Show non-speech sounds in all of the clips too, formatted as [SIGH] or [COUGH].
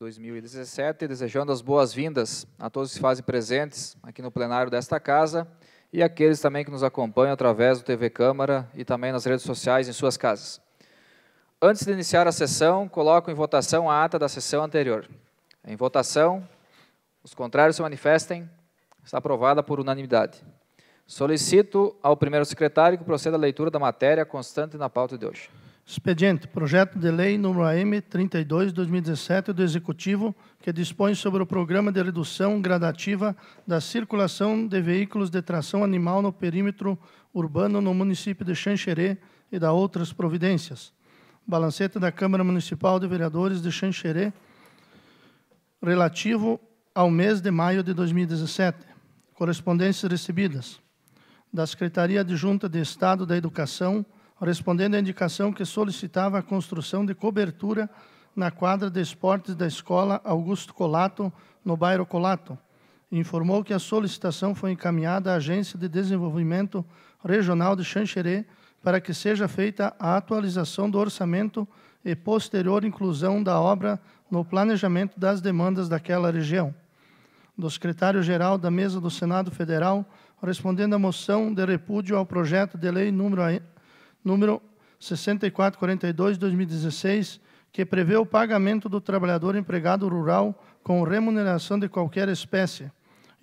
2017, desejando as boas-vindas a todos que se fazem presentes aqui no plenário desta casa e aqueles também que nos acompanham através do TV Câmara e também nas redes sociais em suas casas. Antes de iniciar a sessão, coloco em votação a ata da sessão anterior. Em votação, os contrários se manifestem. Está aprovada por unanimidade. Solicito ao primeiro secretário que proceda à leitura da matéria constante na pauta de hoje. Expediente, projeto de lei número AM 32 2017 do Executivo, que dispõe sobre o programa de redução gradativa da circulação de veículos de tração animal no perímetro urbano no município de Xanxerê e da outras providências. Balancete da Câmara Municipal de Vereadores de Xanxerê, relativo ao mês de maio de 2017. Correspondências recebidas da Secretaria Adjunta de Estado da Educação, respondendo à indicação que solicitava a construção de cobertura na quadra de esportes da escola Augusto Colato, no bairro Colato. Informou que a solicitação foi encaminhada à Agência de Desenvolvimento Regional de Xanxerê para que seja feita a atualização do orçamento e posterior inclusão da obra no planejamento das demandas daquela região. Do secretário-geral da Mesa do Senado Federal, respondendo à moção de repúdio ao projeto de lei número número 6442 de 2016, que prevê o pagamento do trabalhador empregado rural com remuneração de qualquer espécie.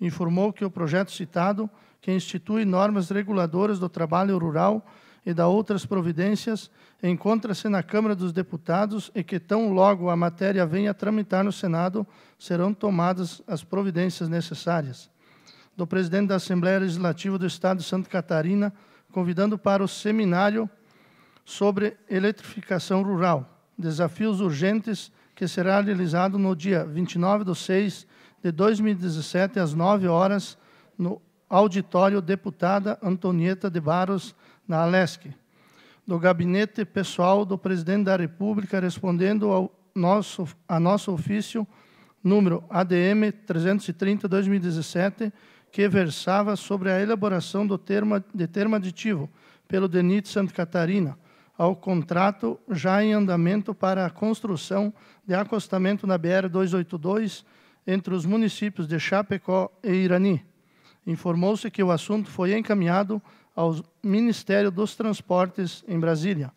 Informou que o projeto citado, que institui normas reguladoras do trabalho rural e da outras providências, encontra-se na Câmara dos Deputados e que, tão logo a matéria venha a tramitar no Senado, serão tomadas as providências necessárias. Do presidente da Assembleia Legislativa do Estado de Santa Catarina, convidando para o seminário sobre eletrificação rural, desafios urgentes, que será realizado no dia 29 de 6 de 2017, às 9 horas, no auditório deputada Antonieta de Barros, na Alesc, do gabinete pessoal do presidente da República, respondendo ao nosso, a nosso ofício número ADM 330-2017, que versava sobre a elaboração do termo, de termo aditivo pelo DENIT Santa Catarina ao contrato já em andamento para a construção de acostamento na BR-282 entre os municípios de Chapecó e Irani. Informou-se que o assunto foi encaminhado ao Ministério dos Transportes em Brasília.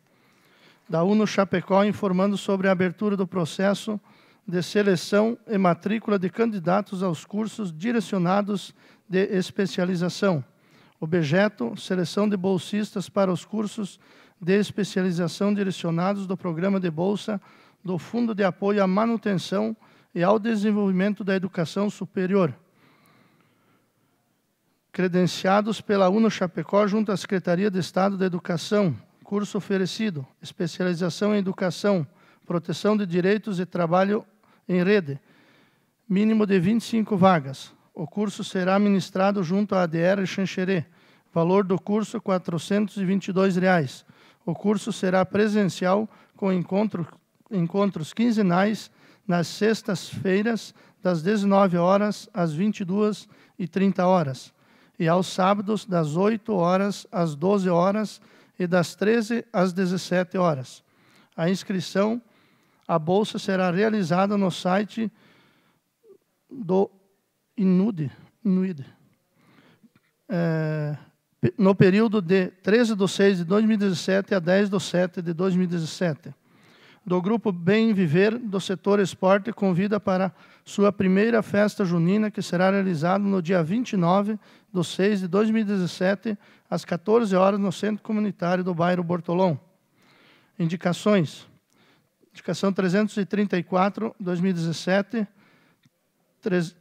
Da UNO Chapecó informando sobre a abertura do processo de seleção e matrícula de candidatos aos cursos direcionados de especialização. Objeto: seleção de bolsistas para os cursos de especialização direcionados do programa de bolsa do Fundo de Apoio à Manutenção e ao Desenvolvimento da Educação Superior. Credenciados pela UNO Chapecó junto à Secretaria de Estado da Educação. Curso oferecido: especialização em educação, proteção de direitos e trabalho em rede. Mínimo de 25 vagas. O curso será ministrado junto à ADR Xanxerê. Valor do curso R$ 422. Reais. O curso será presencial com encontro, encontros quinzenais nas sextas-feiras, das 19 horas às 22 e 30 horas, e aos sábados, das 8 horas às 12 horas e das 13 às 17 horas. A inscrição, à bolsa será realizada no site do inude, inuide. É, no período de 13 de 6 de 2017 a 10 de 7 de 2017. Do grupo Bem Viver do setor esporte convida para sua primeira festa junina, que será realizada no dia 29 de 6 de 2017, às 14 horas, no Centro Comunitário do Bairro Bortolom. Indicações. Indicação 334, 2017, 3,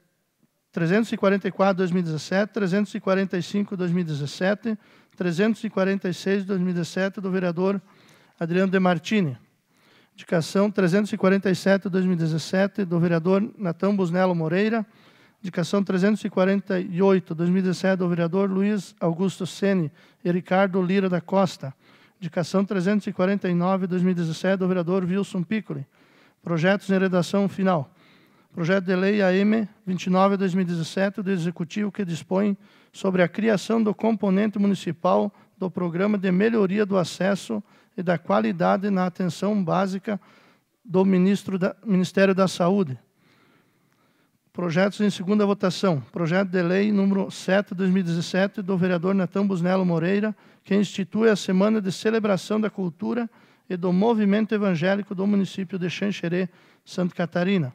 344 2017, 345 2017, 346 2017 do vereador Adriano De Martini. Indicação 347 2017 do vereador Natan Busnello Moreira. Indicação 348 2017 do vereador Luiz Augusto Sene e Ricardo Lira da Costa. Indicação 349 2017 do vereador Wilson Piccoli. Projetos em redação final. Projeto de Lei AM 29/2017 do Executivo que dispõe sobre a criação do componente municipal do Programa de Melhoria do Acesso e da Qualidade na Atenção Básica do da, Ministério da Saúde. Projetos em segunda votação. Projeto de Lei número 7, 2017, do vereador Natan Busnello Moreira, que institui a Semana de Celebração da Cultura e do Movimento Evangélico do município de Xanxerê, Santa Catarina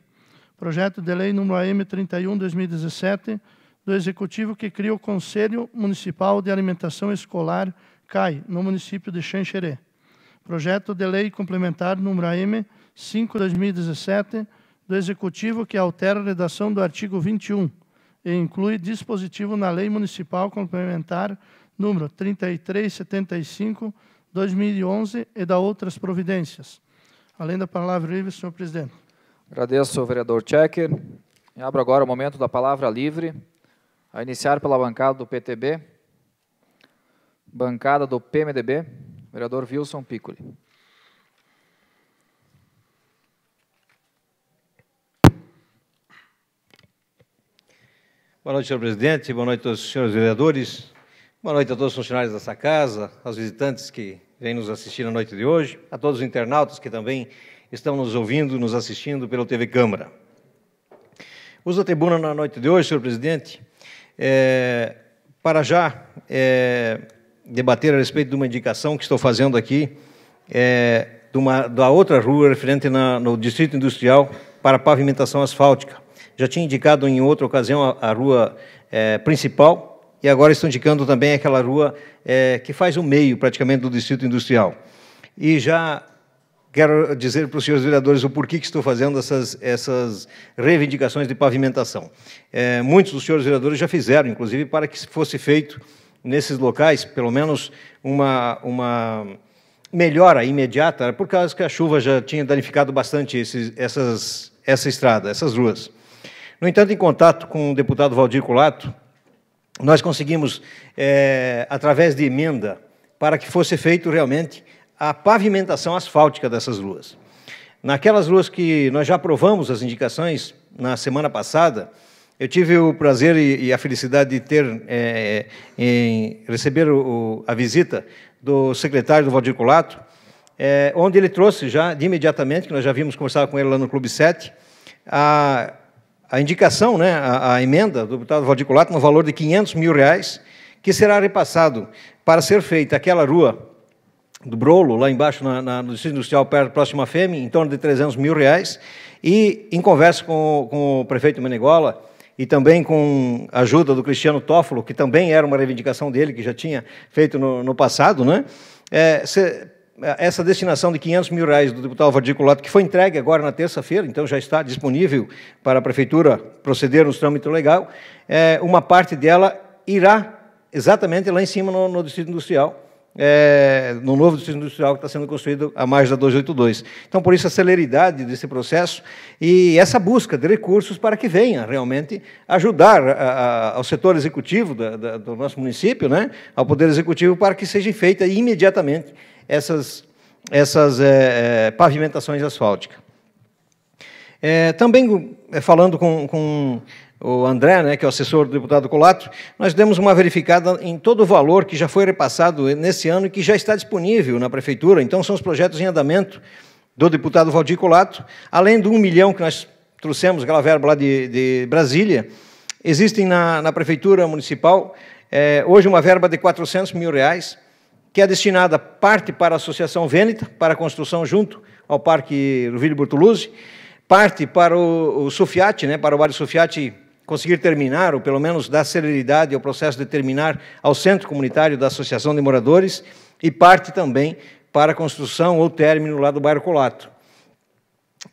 projeto de lei número AM31-2017, do Executivo que cria o Conselho Municipal de Alimentação Escolar, CAI, no município de Xanxerê. Projeto de lei complementar número AM5-2017, do Executivo que altera a redação do artigo 21 e inclui dispositivo na Lei Municipal Complementar número 3375 2011 e da outras providências. Além da palavra livre, senhor presidente. Agradeço ao vereador Checker. E abro agora o momento da palavra livre, a iniciar pela bancada do PTB, bancada do PMDB, vereador Wilson Piccoli. Boa noite, senhor presidente, boa noite a todos os senhores vereadores, boa noite a todos os funcionários dessa casa, aos visitantes que vêm nos assistir na noite de hoje, a todos os internautas que também estão nos ouvindo, nos assistindo pelo TV Câmara. Uso a tribuna na noite de hoje, senhor presidente, é, para já é, debater a respeito de uma indicação que estou fazendo aqui, é, uma, da outra rua referente na, no Distrito Industrial para pavimentação asfáltica. Já tinha indicado em outra ocasião a, a rua é, principal e agora estou indicando também aquela rua é, que faz o meio praticamente do Distrito Industrial. E já quero dizer para os senhores vereadores o porquê que estou fazendo essas, essas reivindicações de pavimentação. É, muitos dos senhores vereadores já fizeram, inclusive, para que fosse feito nesses locais, pelo menos, uma, uma melhora imediata, por causa que a chuva já tinha danificado bastante esses, essas, essa estrada, essas ruas. No entanto, em contato com o deputado Valdir Colato, nós conseguimos, é, através de emenda, para que fosse feito realmente a pavimentação asfáltica dessas ruas. Naquelas ruas que nós já aprovamos as indicações na semana passada, eu tive o prazer e, e a felicidade de ter é, é em receber o, a visita do secretário do Valdir Colato, é, onde ele trouxe já de imediatamente, que nós já vimos conversar com ele lá no Clube 7, a, a indicação, né, a, a emenda do deputado Valdir Colato no valor de 500 mil reais, que será repassado para ser feita aquela rua do Brolo, lá embaixo na, na, no Distrito Industrial, perto, da próxima FEME, em torno de 300 mil reais. E, em conversa com, com o prefeito Menegola, e também com a ajuda do Cristiano Toffolo, que também era uma reivindicação dele, que já tinha feito no, no passado, né? É, essa destinação de 500 mil reais do deputado Valdir Colato, que foi entregue agora na terça-feira, então já está disponível para a Prefeitura proceder nos trâmites legal, é, uma parte dela irá exatamente lá em cima no, no Distrito Industrial, é, no novo distrito industrial que está sendo construído a mais da 282. Então, por isso, a celeridade desse processo e essa busca de recursos para que venha realmente ajudar a, a, ao setor executivo da, da, do nosso município, né, ao Poder Executivo, para que seja feita imediatamente essas, essas é, é pavimentações asfálticas. É, também é, falando com, com o André, né, que é o assessor do deputado Colato, nós demos uma verificada em todo o valor que já foi repassado nesse ano e que já está disponível na Prefeitura. Então, são os projetos em andamento do deputado Valdir Colato, além do um milhão que nós trouxemos, aquela verba lá de, de Brasília, existem na, na Prefeitura Municipal, é, hoje, uma verba de 400 mil reais, que é destinada parte para a Associação Vêneta, para a construção junto ao Parque Ruvilho Bortoluzzi, parte para o, o né, para o bairro Sufiat conseguir terminar, ou pelo menos dar celeridade ao processo de terminar ao centro comunitário da Associação de Moradores e parte também para a construção ou término lá do bairro Colato.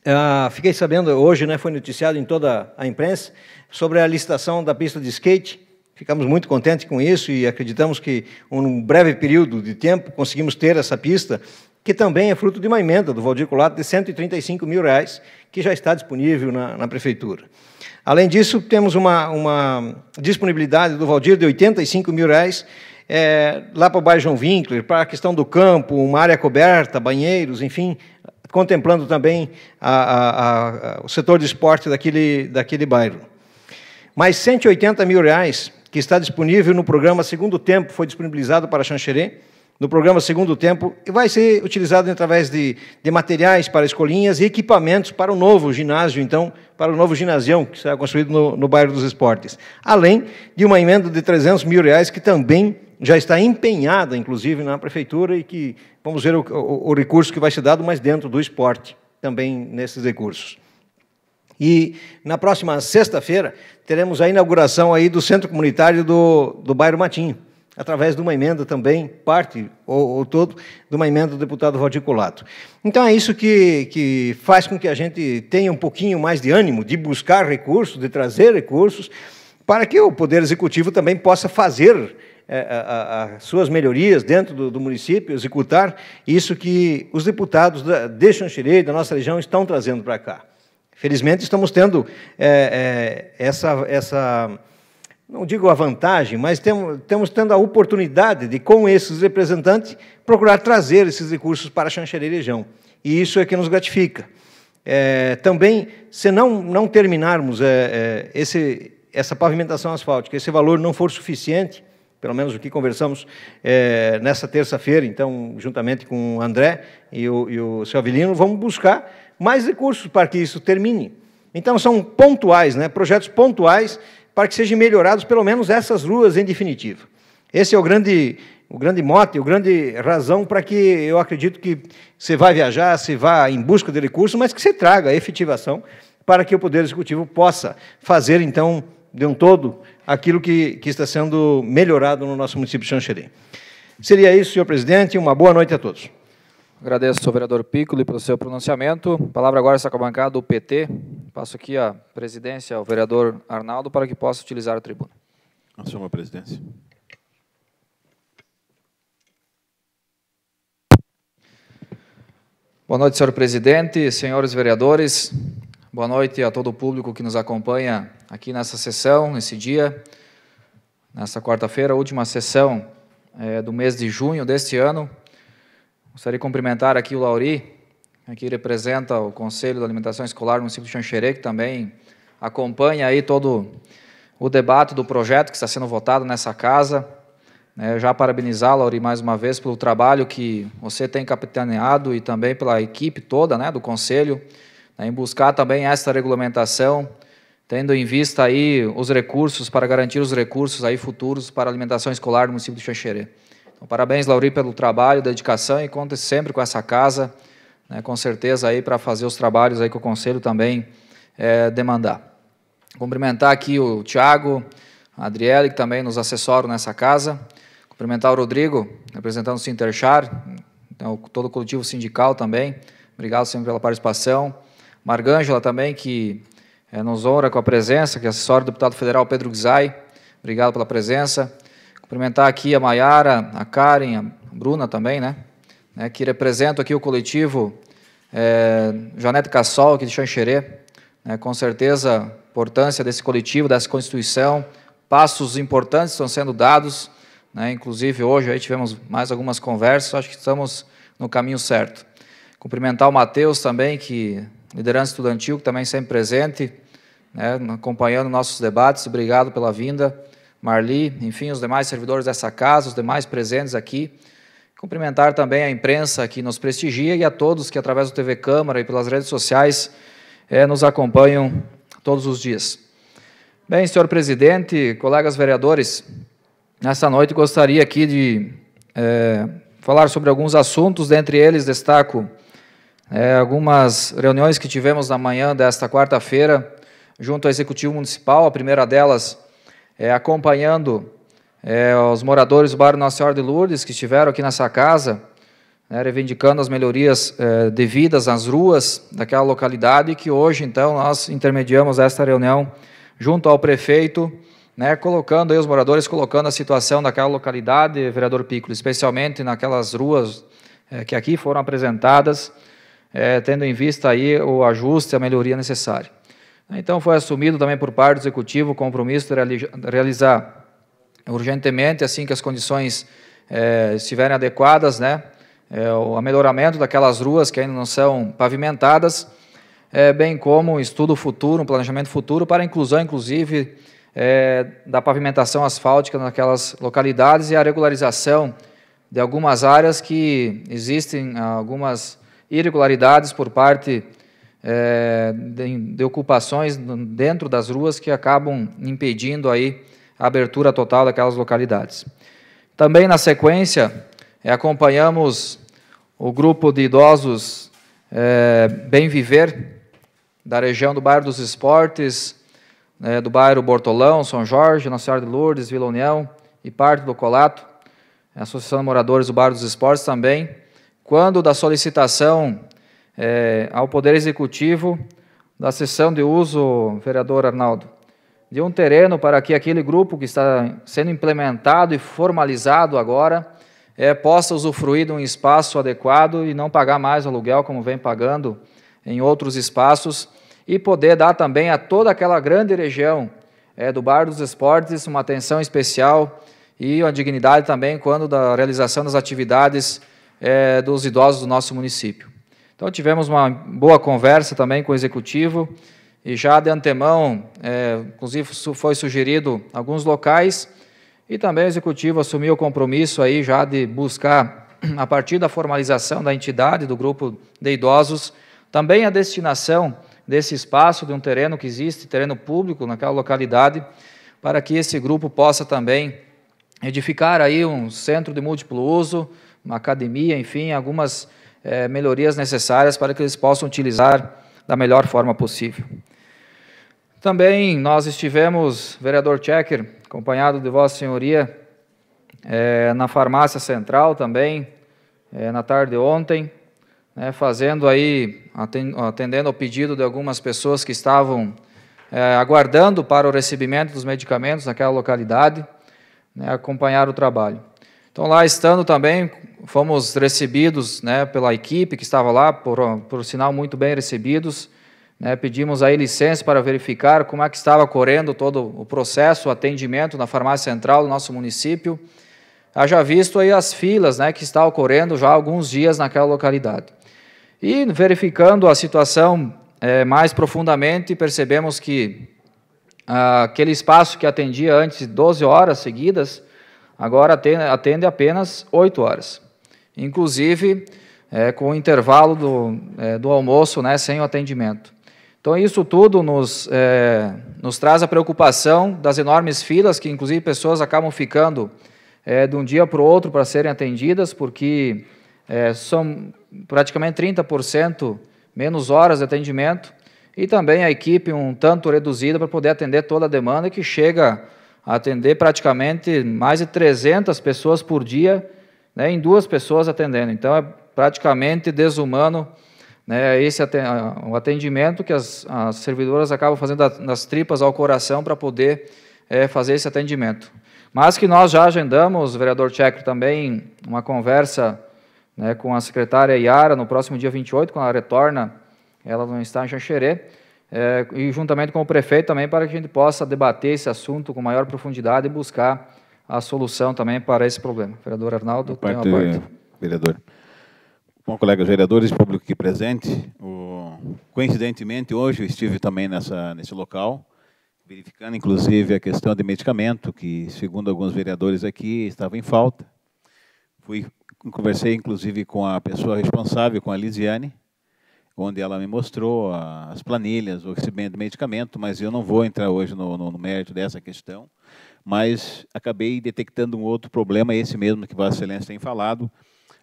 Ah, fiquei sabendo hoje, né, foi noticiado em toda a imprensa, sobre a licitação da pista de skate. Ficamos muito contentes com isso e acreditamos que, em um breve período de tempo, conseguimos ter essa pista, que também é fruto de uma emenda do Valdir Colato de 135 mil reais, que já está disponível na, na Prefeitura. Além disso, temos uma, uma disponibilidade do Valdir de 85 mil reais é, lá para o bairro João Winkler, para a questão do campo, uma área coberta, banheiros, enfim, contemplando também a, a, a, o setor de esporte daquele, daquele bairro. Mais 180 mil reais, que está disponível no programa Segundo Tempo, foi disponibilizado para Xanxerê, no programa Segundo Tempo e vai ser utilizado através de, de materiais para escolinhas e equipamentos para o novo ginásio, então, para o novo ginasião que será construído no, no bairro dos Esportes. Além de uma emenda de 300 mil reais que também já está empenhada, inclusive, na prefeitura e que vamos ver o, o, o recurso que vai ser dado, mas dentro do esporte, também nesses recursos. E na próxima sexta-feira teremos a inauguração aí do Centro Comunitário do, do Bairro Matinho através de uma emenda também, parte ou, ou todo, de uma emenda do deputado Valdir Colato. Então é isso que, que faz com que a gente tenha um pouquinho mais de ânimo de buscar recursos, de trazer recursos, para que o Poder Executivo também possa fazer é, as suas melhorias dentro do, do, município, executar isso que os deputados da, de Xanxerê, da nossa região, estão trazendo para cá. Felizmente, estamos tendo é, é, essa, essa não digo a vantagem, mas temos, temos tendo a oportunidade de, com esses representantes, procurar trazer esses recursos para Xanxerê e região. E isso é que nos gratifica. É, também, se não, não terminarmos é, é, esse, essa pavimentação asfáltica, esse valor não for suficiente, pelo menos o que conversamos é, nessa terça-feira, então, juntamente com o André e o, e o seu Avelino, vamos buscar mais recursos para que isso termine. Então, são pontuais, né, projetos pontuais para que sejam melhorados pelo menos essas ruas em definitivo. Esse é o grande, o grande mote, a grande razão para que eu acredito que você vá viajar, você vá em busca de recursos, mas que você traga a efetivação para que o Poder Executivo possa fazer, então, de um todo, aquilo que, que está sendo melhorado no nosso município de Xanxerê. Seria isso, senhor presidente. Uma boa noite a todos. Agradeço ao vereador Piccoli pelo seu pronunciamento. Palavra agora está com a bancada do PT. Passo aqui a presidência ao vereador Arnaldo para que possa utilizar a tribuna. Assuma a presidência. Boa noite, senhor presidente, senhores vereadores. Boa noite a todo o público que nos acompanha aqui nessa sessão, nesse dia, nessa quarta-feira, última sessão é, do mês de junho deste ano. Gostaria de cumprimentar aqui o Lauri, que representa o Conselho da Alimentação Escolar do município de Xanxerê, que também acompanha aí todo o debate do projeto que está sendo votado nessa casa. É, já parabenizar, Lauri, mais uma vez pelo trabalho que você tem capitaneado e também pela equipe toda né, do Conselho, né, em buscar também esta regulamentação, tendo em vista aí os recursos, para garantir os recursos aí futuros para a alimentação escolar no município de Xanxerê. Então, parabéns, Lauri, pelo trabalho, dedicação e conta sempre com essa casa, né, com certeza, aí para fazer os trabalhos aí que o Conselho também é, demandar. Cumprimentar aqui o Tiago, a Adriele, que também nos assessoram nessa casa. Cumprimentar o Rodrigo, representando o Sinterchar, então, todo o coletivo sindical também. Obrigado sempre pela participação. Margângela também, que é, nos honra com a presença, que é assessora do deputado federal Pedro Gzai. Obrigado pela presença. Cumprimentar aqui a Maiara, a Karen, a Bruna também, né? né que representam aqui o coletivo é, Janete Cassol, aqui de Xanxerê. É, com certeza, a importância desse coletivo, dessa Constituição, passos importantes estão sendo dados, né? inclusive hoje aí tivemos mais algumas conversas, acho que estamos no caminho certo. Cumprimentar o Matheus também, que liderança estudantil, que também sempre presente, né? acompanhando nossos debates, obrigado pela vinda. Marli, enfim, os demais servidores dessa casa, os demais presentes aqui. Cumprimentar também a imprensa que nos prestigia e a todos que, através do TV Câmara e pelas redes sociais, é, nos acompanham todos os dias. Bem, senhor presidente, colegas vereadores, nessa noite gostaria aqui de é, falar sobre alguns assuntos, dentre eles destaco é, algumas reuniões que tivemos na manhã desta quarta-feira junto ao Executivo Municipal, a primeira delas é, acompanhando é, os moradores do bairro Nossa Senhora de Lourdes, que estiveram aqui nessa casa, né, reivindicando as melhorias é, devidas às ruas daquela localidade, que hoje, então, nós intermediamos esta reunião junto ao prefeito, né, colocando aí os moradores, colocando a situação daquela localidade, vereador Piccolo, especialmente naquelas ruas é, que aqui foram apresentadas, é, tendo em vista aí o ajuste, a melhoria necessária. Então foi assumido também por parte do executivo o compromisso de realizar urgentemente, assim que as condições é, estiverem adequadas, né, é, o melhoramento daquelas ruas que ainda não são pavimentadas, é, bem como um estudo futuro, um planejamento futuro para a inclusão, inclusive, da pavimentação asfáltica naquelas localidades e a regularização de algumas áreas que existem algumas irregularidades por parte é, de, de, ocupações dentro das ruas que acabam impedindo aí a abertura total daquelas localidades. Também na sequência é, acompanhamos o grupo de idosos é, Bem Viver da região do bairro dos Esportes, é, do bairro Bortolão, São Jorge, Nossa Senhora de Lourdes, Vila União e parte do Colato, a Associação de Moradores do Bairro dos Esportes também, quando da solicitação é, ao Poder Executivo da sessão de uso, vereador Arnaldo, de um terreno para que aquele grupo que está sendo implementado e formalizado agora é, possa usufruir de um espaço adequado e não pagar mais aluguel como vem pagando em outros espaços e poder dar também a toda aquela grande região é, do Bar dos Esportes uma atenção especial e uma dignidade também quando da realização das atividades é, dos idosos do nosso município. Então tivemos uma boa conversa também com o executivo e já de antemão, é, inclusive foi sugerido alguns locais e também o executivo assumiu o compromisso aí já de buscar a partir da formalização da entidade do grupo de idosos também a destinação desse espaço de um terreno que existe, terreno público naquela localidade, para que esse grupo possa também edificar aí um centro de múltiplo uso, uma academia, enfim, algumas é, melhorias necessárias para que eles possam utilizar da melhor forma possível. Também nós estivemos, vereador Checker, acompanhado de Vossa Senhoria, é, na farmácia central também, é, na tarde de ontem, né, fazendo aí, atendendo ao pedido de algumas pessoas que estavam é, aguardando para o recebimento dos medicamentos naquela localidade, né, acompanhar o trabalho. Então, lá estando também, fomos recebidos né, pela equipe que estava lá, por, por sinal, muito bem recebidos. Né, pedimos aí licença para verificar como é que estava correndo todo o processo, o atendimento na farmácia central do nosso município. Haja visto aí as filas né, que estão ocorrendo já há alguns dias naquela localidade. E verificando a situação é, mais profundamente, percebemos que ah, aquele espaço que atendia antes 12 horas seguidas, agora atende apenas 8 horas. Inclusive, é, com o intervalo do, é, do almoço, né, sem o atendimento. Então, isso tudo nos, é, nos traz a preocupação das enormes filas que, inclusive, pessoas acabam ficando é, de um dia para o outro para serem atendidas, porque é, são praticamente 30% menos horas de atendimento, e também a equipe um tanto reduzida para poder atender toda a demanda que chega atender praticamente mais de 300 pessoas por dia, né, em duas pessoas atendendo. Então, é praticamente desumano né, esse o atendimento que as, as, servidoras acabam fazendo nas tripas ao coração para poder é, fazer esse atendimento. Mas que nós já agendamos, vereador Tchekri, também uma conversa né, com a secretária Iara no próximo dia 28, quando ela retorna, ela não está em Xanxerê, é, e juntamente com o prefeito também, para que a gente possa debater esse assunto com maior profundidade e buscar a solução também para esse problema. Vereador Arnaldo, parte, tem uma parte. Vereador. Bom, colegas vereadores, público aqui presente, o... coincidentemente hoje eu estive também nessa, nesse local, verificando inclusive a questão de medicamento, que segundo alguns vereadores aqui estava em falta. Fui, conversei inclusive com a pessoa responsável, com a Lisiane, onde ela me mostrou as planilhas, o recebimento de medicamento, mas eu não vou entrar hoje no, no, no mérito dessa questão, mas acabei detectando um outro problema, esse mesmo que Vossa Excelência tem falado,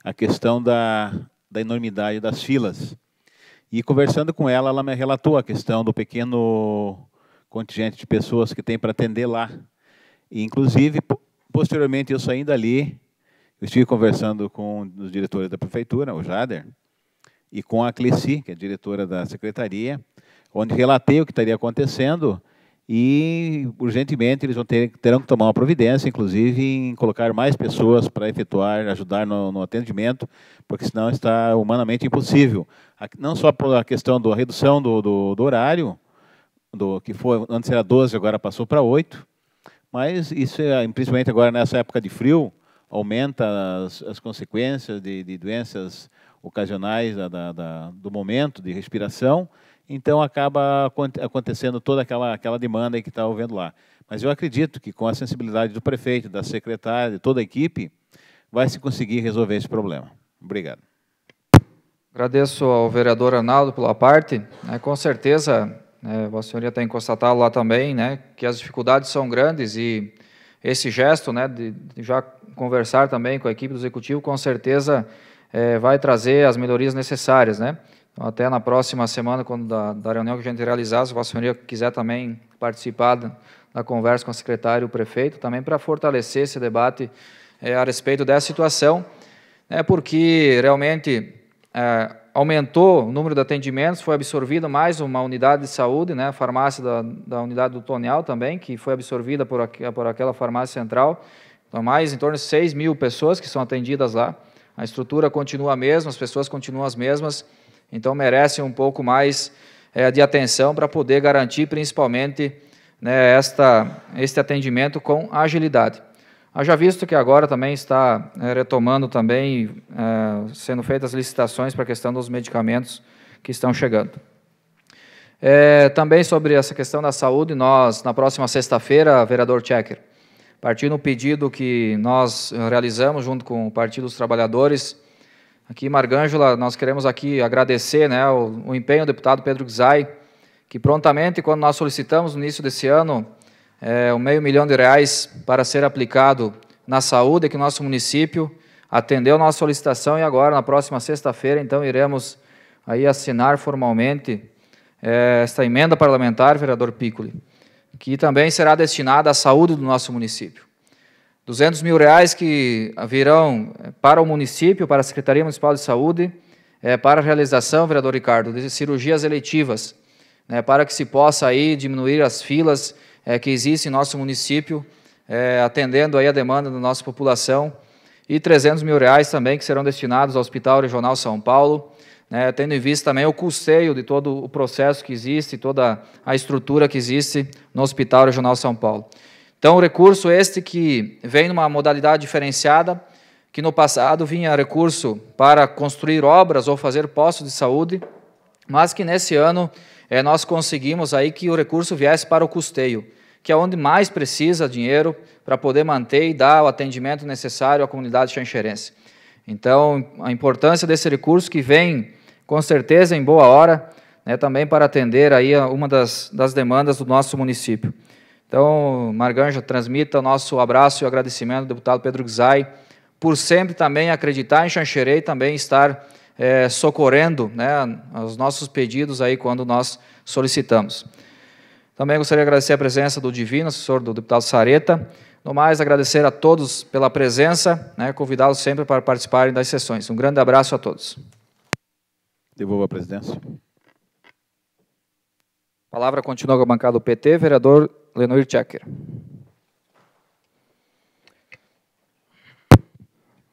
a questão da, da enormidade das filas. E conversando com ela, ela me relatou a questão do pequeno contingente de pessoas que tem para atender lá. E, inclusive, posteriormente, eu saindo dali, eu estive conversando com os diretores da prefeitura, o Jader, e com a Cleci, que é diretora da secretaria, onde relatei o que estaria acontecendo e, urgentemente, eles vão ter, terão que tomar uma providência, inclusive em colocar mais pessoas para efetuar, ajudar no, no, atendimento, porque senão está humanamente impossível. Não só pela questão da redução do, do, do horário, do que foi, antes era 12, agora passou para 8, mas isso, é, principalmente agora nessa época de frio, aumenta as, as consequências de, de doenças ocasionais da, da, da, do momento de respiração, então acaba acontecendo toda aquela, aquela demanda que está ouvindo lá. Mas eu acredito que com a sensibilidade do prefeito, da secretária, de toda a equipe, vai se conseguir resolver esse problema. Obrigado. Agradeço ao vereador Arnaldo pela parte. É, com certeza, é, Vossa Senhoria tem constatado lá também né, que as dificuldades são grandes e esse gesto né, de, de já conversar também com a equipe do Executivo, com certeza é, vai trazer as melhorias necessárias, né? Então, até na próxima semana, quando da, da reunião que a gente realizar, se a Vossa Senhoria quiser também participar da, da conversa com o secretário e o prefeito, também para fortalecer esse debate é, a respeito dessa situação, né? Porque realmente é, aumentou o número de atendimentos, foi absorvida mais uma unidade de saúde, né, a farmácia da, da unidade do Tonial também, que foi absorvida por, aqu por aquela farmácia central, então mais em torno de 6 mil pessoas que são atendidas lá a estrutura continua a mesma, as pessoas continuam as mesmas, então merecem um pouco mais é, de atenção para poder garantir principalmente né, esta, este atendimento com agilidade. Haja visto que agora também está é, retomando também, é, sendo feitas licitações para a questão dos medicamentos que estão chegando. É, também sobre essa questão da saúde, nós, na próxima sexta-feira, vereador Checker, Partindo do pedido que nós eh, realizamos junto com o Partido dos Trabalhadores. Aqui, em Margângela, nós queremos aqui agradecer né, o, o empenho do deputado Pedro Gzai, que prontamente, quando nós solicitamos no início desse ano, é, eh, um meio milhão de reais para ser aplicado na saúde aqui no nosso município, atendeu nossa solicitação e agora, na próxima sexta-feira, então, iremos aí assinar formalmente é, esta emenda parlamentar, vereador Piccoli que também será destinada à saúde do nosso município. 200 mil reais que virão eh, para o município, para a Secretaria Municipal de Saúde, é, para a realização, vereador Ricardo, de cirurgias eletivas, né, para que se possa aí diminuir as filas é, que existem em nosso município, é, atendendo aí a demanda da nossa população, e 300 mil reais também que serão destinados ao Hospital Regional São Paulo, né, tendo em vista também o custeio de todo o processo que existe, toda a estrutura que existe no Hospital Regional São Paulo. Então, o recurso este que vem numa modalidade diferenciada, que no passado vinha recurso para construir obras ou fazer postos de saúde, mas que nesse ano é, nós conseguimos aí que o recurso viesse para o custeio, que é onde mais precisa dinheiro para poder manter e dar o atendimento necessário à comunidade xanxerense. Então, a importância desse recurso que vem com certeza em boa hora, né, também para atender aí uma das, das demandas do nosso município. Então, Marganja, transmita o nosso abraço e agradecimento ao deputado Pedro Gzai, por sempre também acreditar em Xanxerê e também estar é, socorrendo né, os nossos pedidos aí quando nós solicitamos. Também gostaria de agradecer a presença do Divino, assessor do deputado Sareta. No mais, agradecer a todos pela presença, né, convidá-los sempre para participarem das sessões. Um grande abraço a todos. Devolvo a presidência. A palavra continua com a bancada do PT, vereador Lenoir Tchecker.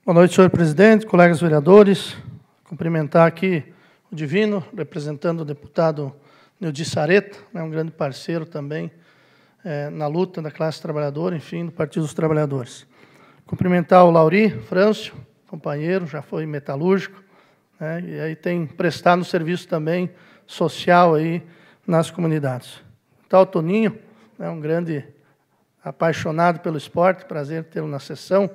Boa noite, senhor presidente, colegas vereadores. Cumprimentar aqui o Divino, representando o deputado Neudi Sareta, né, um grande parceiro também é, na luta da classe trabalhadora, enfim, do Partido dos Trabalhadores. Cumprimentar o Lauri Frâncio, companheiro, já foi metalúrgico, né? E aí tem prestar no serviço também social aí nas comunidades. Então, o Toninho é um grande apaixonado pelo esporte, prazer tê-lo na sessão.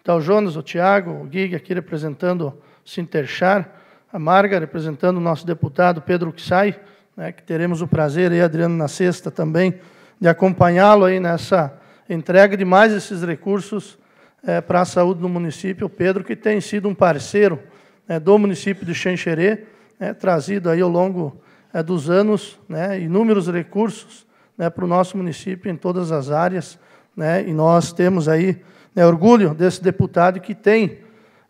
Então, o Jonas, o Tiago, o Gig aqui representando o Sinterchar, a Marga representando o nosso deputado Pedro Xai, né, que teremos o prazer, e Adriano, na sexta também, de acompanhá-lo aí nessa entrega de mais esses recursos é, para a saúde do município. O Pedro, que tem sido um parceiro né, do município de Xanxerê, né, trazido aí ao longo é, dos anos né, inúmeros recursos né, para o nosso município em todas as áreas. Né, e nós temos aí né, orgulho desse deputado que tem,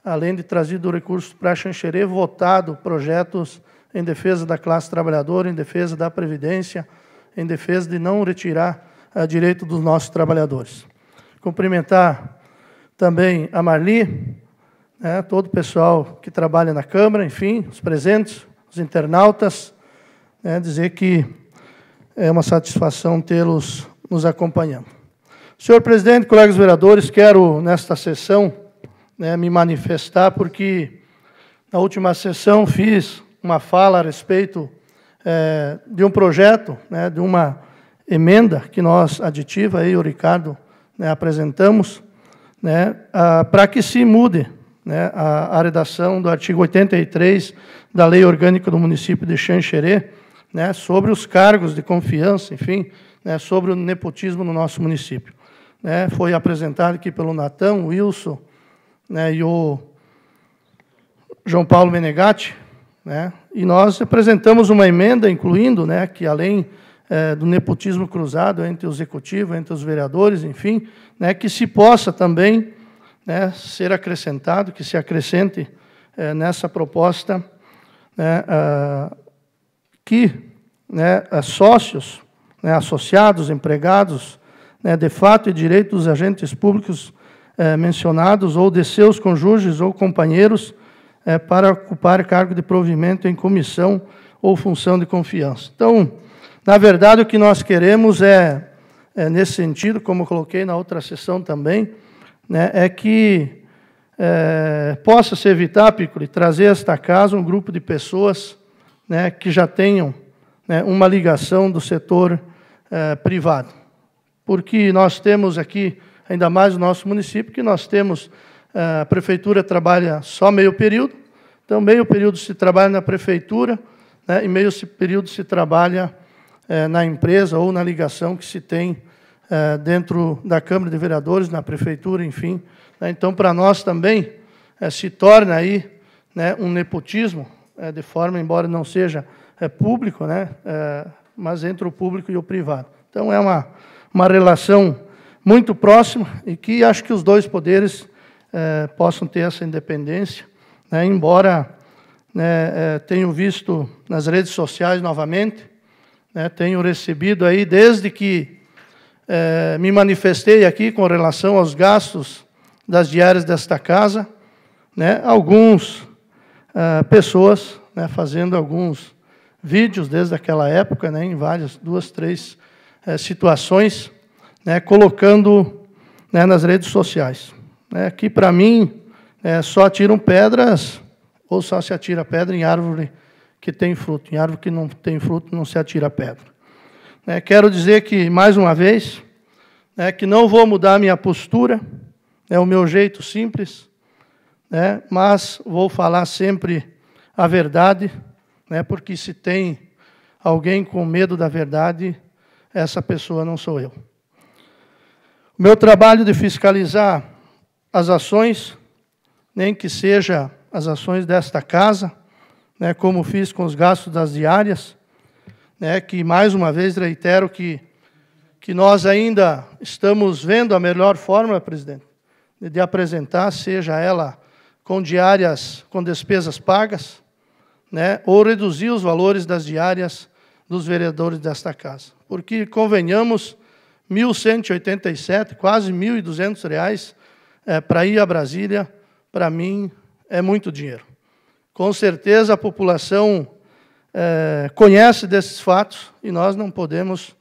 além de trazido recursos para Xanxerê, votado projetos em defesa da classe trabalhadora, em defesa da Previdência, em defesa de não retirar a eh, direito dos nossos trabalhadores. Cumprimentar também a Marli, né, todo o pessoal que trabalha na Câmara, enfim, os presentes, os internautas, né, dizer que é uma satisfação tê-los nos acompanhando. Senhor presidente, colegas vereadores, quero, nesta sessão, né, me manifestar, porque na última sessão fiz uma fala a respeito é, de um projeto, né, de uma emenda que nós, aditiva, e o Ricardo, né, apresentamos, né, ah, para que se mude né, a, a, redação do artigo 83 da Lei Orgânica do Município de Xanxerê, né, sobre os cargos de confiança, enfim, né, sobre o nepotismo no nosso município. Né, foi apresentado aqui pelo Natan, Wilson né, e o João Paulo Menegatti, né, e nós apresentamos uma emenda incluindo que, além é, do nepotismo cruzado entre o executivo, entre os vereadores, enfim, que se possa também né, ser acrescentado, que se acrescente é, nessa proposta né, ah, que né, ah, sócios, né, associados, empregados, né, de fato e direito dos agentes públicos eh, mencionados ou de seus cônjuges ou companheiros eh, para ocupar cargo de provimento em comissão ou função de confiança. Então, na verdade, o que nós queremos é, é nesse sentido, como coloquei na outra sessão também, né, é que é, possa se evitar, Piccoli, trazer esta casa um grupo de pessoas né, que já tenham né, uma ligação do setor é, privado. Porque nós temos aqui, ainda mais no nosso município, que nós temos, é, a prefeitura trabalha só meio período, então meio período se trabalha na prefeitura né, e meio período se trabalha é, na empresa ou na ligação que se tem eh, dentro da Câmara de Vereadores, na Prefeitura, enfim. Né? Então, para nós também, eh, se torna aí né, um nepotismo, eh, de forma, embora não seja público, né, mas entre o público e o privado. Então, é uma, uma relação muito próxima e que acho que os dois poderes possam ter essa independência, né? embora tenho visto nas redes sociais novamente, tenho recebido aí, desde que eh, me manifestei aqui com relação aos gastos das diárias desta casa, né? Alguns eh, pessoas, né, fazendo alguns vídeos desde aquela época, né, em várias duas, três eh, situações, né, colocando né, nas redes sociais, né? Que para mim né, só atiram pedras ou só se atira pedra em árvore que tem fruto. Em árvore que não tem fruto não se atira pedra. É, quero dizer que, mais uma vez, é, que não vou mudar minha postura, é o meu jeito simples, né, mas vou falar sempre a verdade, né, porque se tem alguém com medo da verdade, essa pessoa não sou eu. O meu trabalho de fiscalizar as ações, nem que seja as ações desta casa, né, como fiz com os gastos das diárias, né, que mais uma vez reitero que, que nós ainda estamos vendo a melhor forma, presidente, de apresentar, seja ela com diárias, com despesas pagas, né, ou reduzir os valores das diárias dos vereadores desta casa. Porque, convenhamos, R$ 1.187, quase R$ 1.200 é, para ir a Brasília, para mim, é muito dinheiro. Com certeza, a população é, conhece desses fatos e nós não podemos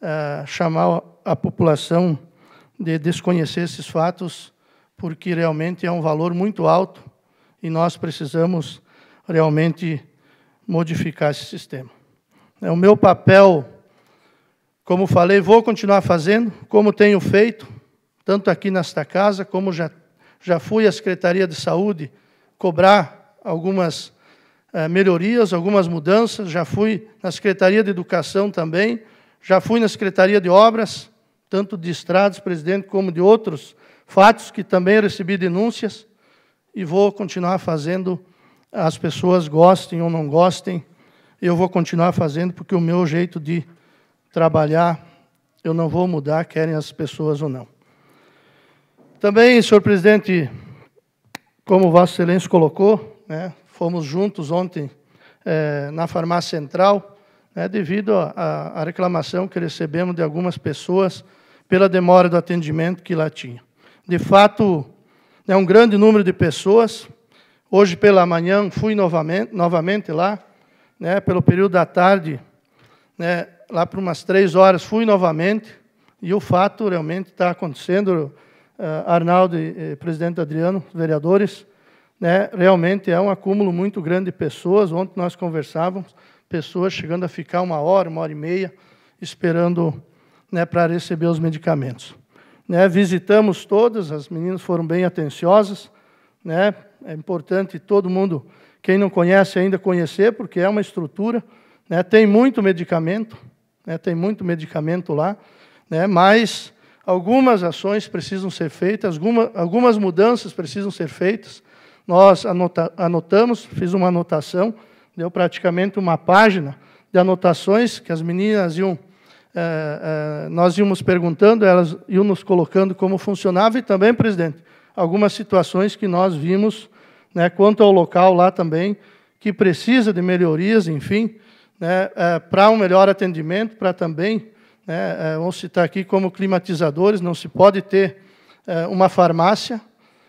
é, chamar a população de desconhecer esses fatos, porque realmente é um valor muito alto e nós precisamos realmente modificar esse sistema. É o meu papel, como falei, vou continuar fazendo, como tenho feito, tanto aqui nesta casa, como já, já fui à Secretaria de Saúde cobrar algumas eh, melhorias, algumas mudanças. Já fui na Secretaria de Educação também, já fui na Secretaria de Obras, tanto de estradas, presidente, como de outros fatos que também recebi denúncias, e vou continuar fazendo, as pessoas gostem ou não gostem, eu vou continuar fazendo, porque o meu jeito de trabalhar, eu não vou mudar, querem as pessoas ou não. Também, senhor presidente, como Vossa Excelência colocou, né, Fomos juntos ontem é, na farmácia central, né, devido à reclamação que recebemos de algumas pessoas pela demora do atendimento que lá tinha. De fato, é um grande número de pessoas. Hoje pela manhã fui novamente, novamente lá, né, pelo período da tarde, né, lá por umas três horas fui novamente, e o fato realmente está acontecendo. Eh, Arnaldo, e, eh, presidente Adriano, vereadores, né, realmente é um acúmulo muito grande de pessoas. Ontem nós conversávamos, pessoas chegando a ficar uma hora, uma hora e meia, esperando né, para receber os medicamentos. Né, visitamos todas, as meninas foram bem atenciosas. Né, é importante todo mundo, quem não conhece ainda, conhecer, porque é uma estrutura. Né, tem muito medicamento, né, tem muito medicamento lá, né, mas algumas ações precisam ser feitas, alguma, algumas mudanças precisam ser feitas nós anota, anotamos, fiz uma anotação, deu praticamente uma página de anotações que as meninas iam, é, é, nós íamos perguntando, elas iam nos colocando como funcionava e também, presidente, algumas situações que nós vimos né, quanto ao local lá também, que precisa de melhorias, enfim, né, é, eh, para um melhor atendimento, para também, né, é, vamos citar aqui como climatizadores, não se pode ter é, uma farmácia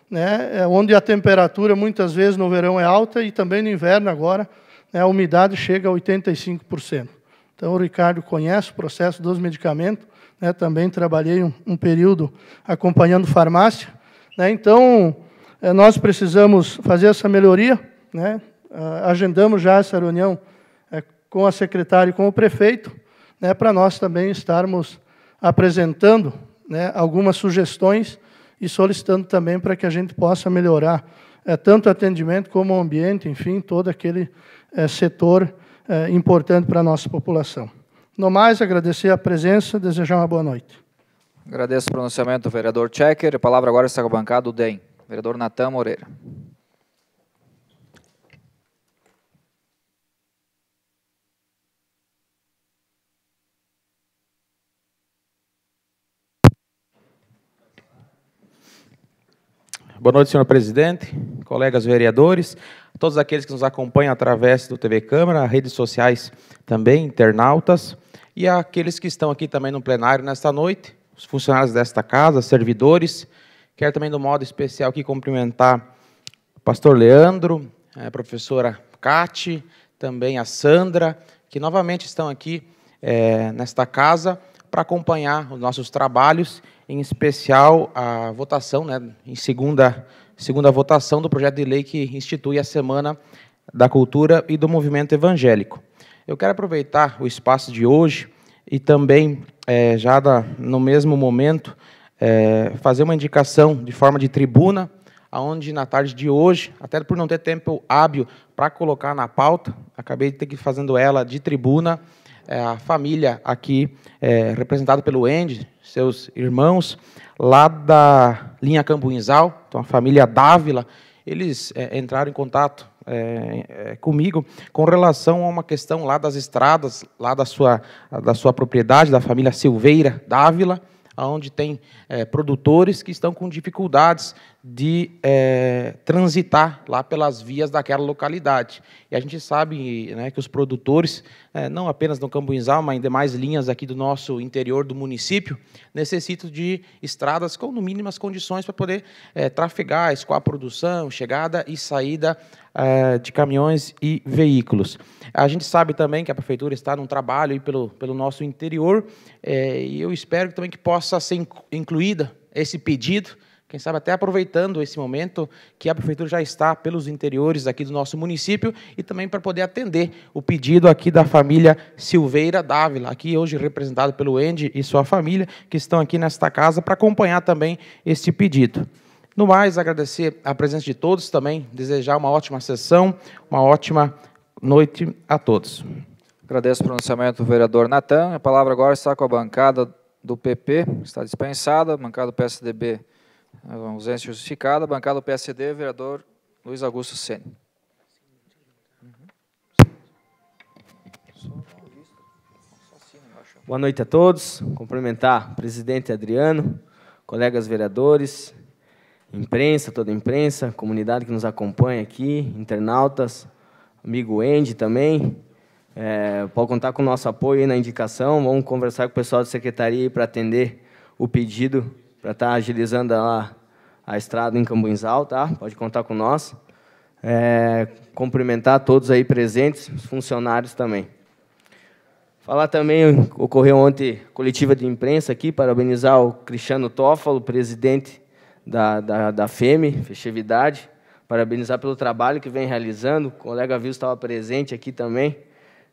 né, é onde a temperatura muitas vezes no verão é alta e também no inverno agora né, a umidade chega a 85%. Então o Ricardo conhece o processo dos medicamentos, né, também trabalhei um, um, período acompanhando farmácia. Né, então é, nós precisamos fazer essa melhoria, né, ah, agendamos já essa reunião é, com a secretária e com o prefeito, né, para nós também estarmos apresentando né, algumas sugestões e solicitando também para que a gente possa melhorar é, tanto o atendimento como o ambiente, enfim, todo aquele é, setor é, importante para a nossa população. No mais, agradecer a presença, desejar uma boa noite. Agradeço o pronunciamento do vereador Checker. A palavra agora está com a bancada do DEM. Vereador Natan Moreira. Boa noite, senhor presidente, colegas vereadores, todos aqueles que nos acompanham através do TV Câmara, redes sociais também, internautas, e aqueles que estão aqui também no plenário nesta noite, os funcionários desta casa, servidores. Quero também, do modo especial, aqui cumprimentar o pastor Leandro, a professora Cate, também a Sandra, que novamente estão aqui é, nesta casa para acompanhar os nossos trabalhos em especial a votação, né, em segunda, segunda votação do projeto de lei que institui a Semana da Cultura e do Movimento Evangélico. Eu quero aproveitar o espaço de hoje e também, é, já da, no mesmo momento, é, fazer uma indicação de forma de tribuna, aonde na tarde de hoje, até por não ter tempo hábil para colocar na pauta, acabei de ter que ir fazendo ela de tribuna, é, a família aqui é, representada pelo Andy, seus irmãos, lá da linha Cambuinzal, então a família Dávila, eles é, entraram em contato é, é, comigo com relação a uma questão lá das estradas, lá da sua, da sua propriedade, da família Silveira Dávila, onde tem é, produtores que estão com dificuldades de é, transitar lá pelas vias daquela localidade. E a gente sabe né, que os produtores, é, não apenas no Cambuinzal, mas em demais linhas aqui do nosso interior do município, necessitam de estradas com, no mínimo, as condições para poder é, trafegar, escoar a produção, chegada e saída é, de caminhões e veículos. A gente sabe também que a prefeitura está num trabalho pelo, pelo nosso interior, é, e eu espero também que possa ser incluído incluída esse pedido, quem sabe até aproveitando esse momento que a prefeitura já está pelos interiores aqui do nosso município e também para poder atender o pedido aqui da família Silveira Dávila, aqui hoje representado pelo Andy e sua família, que estão aqui nesta casa para acompanhar também este pedido. No mais, agradecer a presença de todos também, desejar uma ótima sessão, uma ótima noite a todos. Agradeço o pronunciamento do vereador Natan. A palavra agora está com a bancada do PP está dispensada. Bancada do PSDB, né, ausência justificada. Bancada do PSD, vereador Luiz Augusto Sene. Boa noite a todos. Cumprimentar o presidente Adriano, colegas vereadores, imprensa, toda a imprensa, comunidade que nos acompanha aqui, internautas, amigo Andy também, é, pode contar com o nosso apoio na indicação. Vamos conversar com o pessoal da secretaria para atender o pedido, para estar tá agilizando a, a estrada em Cambunzal, tá? Pode contar com nós. É, cumprimentar todos aí presentes, os funcionários também. Falar também, ocorreu ontem coletiva de imprensa aqui, parabenizar o Cristiano Toffolo, presidente da, da, da FEME, festividade, parabenizar pelo trabalho que vem realizando, o colega Viu estava presente aqui também,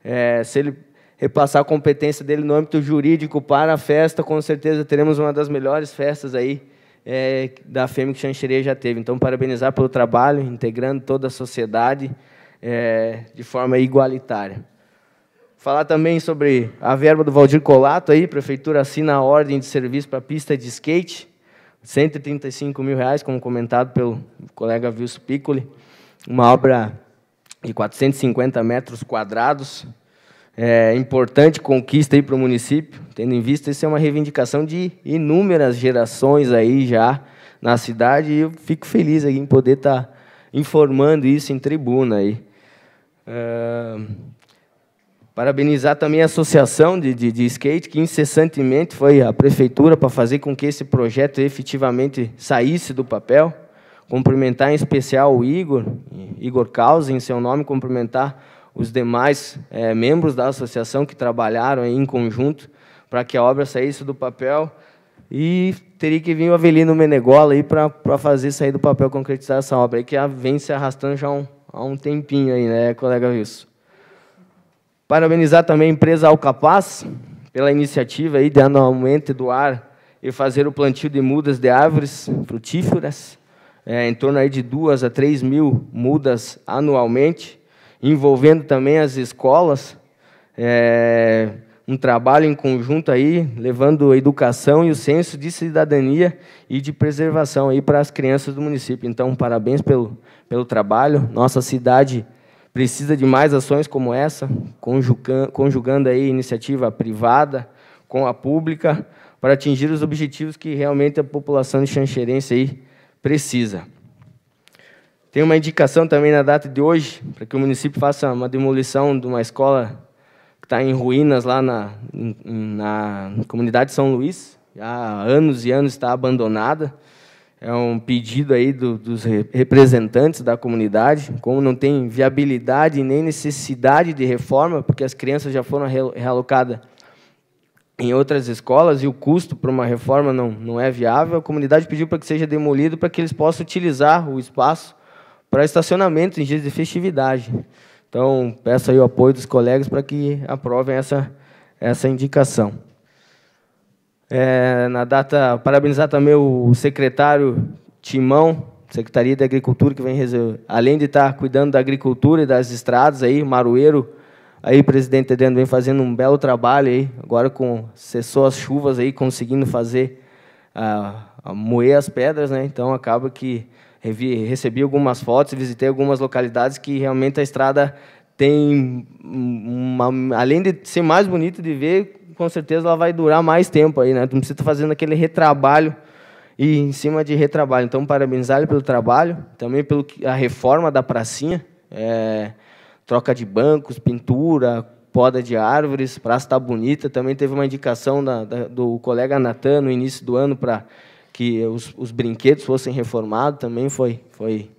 é, se ele repassar a competência dele no âmbito jurídico para a festa, com certeza teremos uma das melhores festas aí é, da FEM que Xanxerê já teve. Então, parabenizar pelo trabalho, integrando toda a sociedade é, de forma igualitária. Falar também sobre a verba do Valdir Colato, aí, a prefeitura assina a ordem de serviço para a pista de skate, 135 mil reais, como comentado pelo colega Vilso Piccoli, uma obra de 450 metros quadrados. É, importante conquista aí para o município, tendo em vista isso é uma reivindicação de inúmeras gerações aí já na cidade e eu fico feliz aqui em poder estar tá informando isso em tribuna aí. É, parabenizar também a associação de, de, de skate que incessantemente foi a prefeitura para fazer com que esse projeto efetivamente saísse do papel cumprimentar em especial o Igor, Igor Causa, em seu nome, cumprimentar os demais é, membros da associação que trabalharam em conjunto para que a obra saísse do papel. E teria que vir o Avelino Menegola aí para fazer sair do papel, concretizar essa obra, aí, que vem se arrastando já há um, há um tempinho aí, né, colega Wilson? Parabenizar também a empresa Alcapaz pela iniciativa aí de anualmente doar e fazer o plantio de mudas de árvores frutíferas é, em torno aí de duas a três mil mudas anualmente, envolvendo também as escolas, é, um trabalho em conjunto aí, levando a educação e o senso de cidadania e de preservação aí para as crianças do município. Então, parabéns pelo, pelo trabalho. Nossa cidade precisa de mais ações como essa, conjugando, conjugando aí iniciativa privada com a pública, para atingir os objetivos que realmente a população de Xanxerense aí precisa. Tem uma indicação também na data de hoje, para que o município faça uma demolição de uma escola que está em ruínas lá na, na comunidade São Luís. Há anos e anos está abandonada. É um pedido aí do, dos representantes da comunidade, como não tem viabilidade nem necessidade de reforma, porque as crianças já foram realocadas em outras escolas e o custo para uma reforma não, não é viável, a comunidade pediu para que seja demolido para que eles possam utilizar o espaço para estacionamento em dias de festividade. Então, peço aí o apoio dos colegas para que aprovem essa, essa indicação. É, na data, parabenizar também o secretário Timão, Secretaria da Agricultura, que vem, além de estar cuidando da agricultura e das estradas, aí, Maroeiro, Aí, presidente Adriano vem fazendo um belo trabalho aí, agora com cessou as chuvas aí, conseguindo fazer ah, a, moer as pedras, né? Então acaba que recebi algumas fotos, visitei algumas localidades que realmente a estrada tem uma, além de ser mais bonita de ver, com certeza ela vai durar mais tempo aí, né? Tu não precisa estar tá fazendo aquele retrabalho e em cima de retrabalho. Então, parabenizar ele pelo trabalho, também pela reforma da pracinha. É, troca de bancos, pintura, poda de árvores, Praça está bonita. Também teve uma indicação da, da, do colega Natan no início do ano para que os, os, brinquedos fossem reformados, também foi, foi,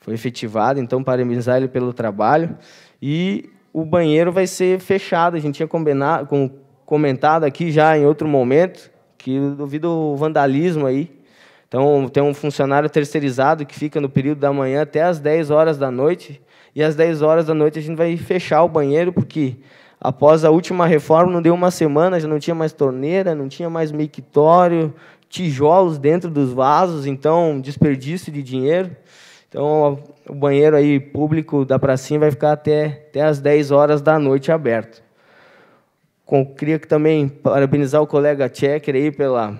foi efetivado. Então, parabenizar ele pelo trabalho. E o banheiro vai ser fechado. A gente tinha combinado, com, comentado aqui já em outro momento que devido ao vandalismo aí. Então, tem um funcionário terceirizado que fica no período da manhã até as 10 horas da noite e às 10 horas da noite a gente vai fechar o banheiro, porque após a última reforma, não deu uma semana, já não tinha mais torneira, não tinha mais mictório, tijolos dentro dos vasos, então desperdício de dinheiro. Então o banheiro aí público da pracinha vai ficar até, até as 10 horas da noite aberto. Com, queria também parabenizar o colega Checker aí pela,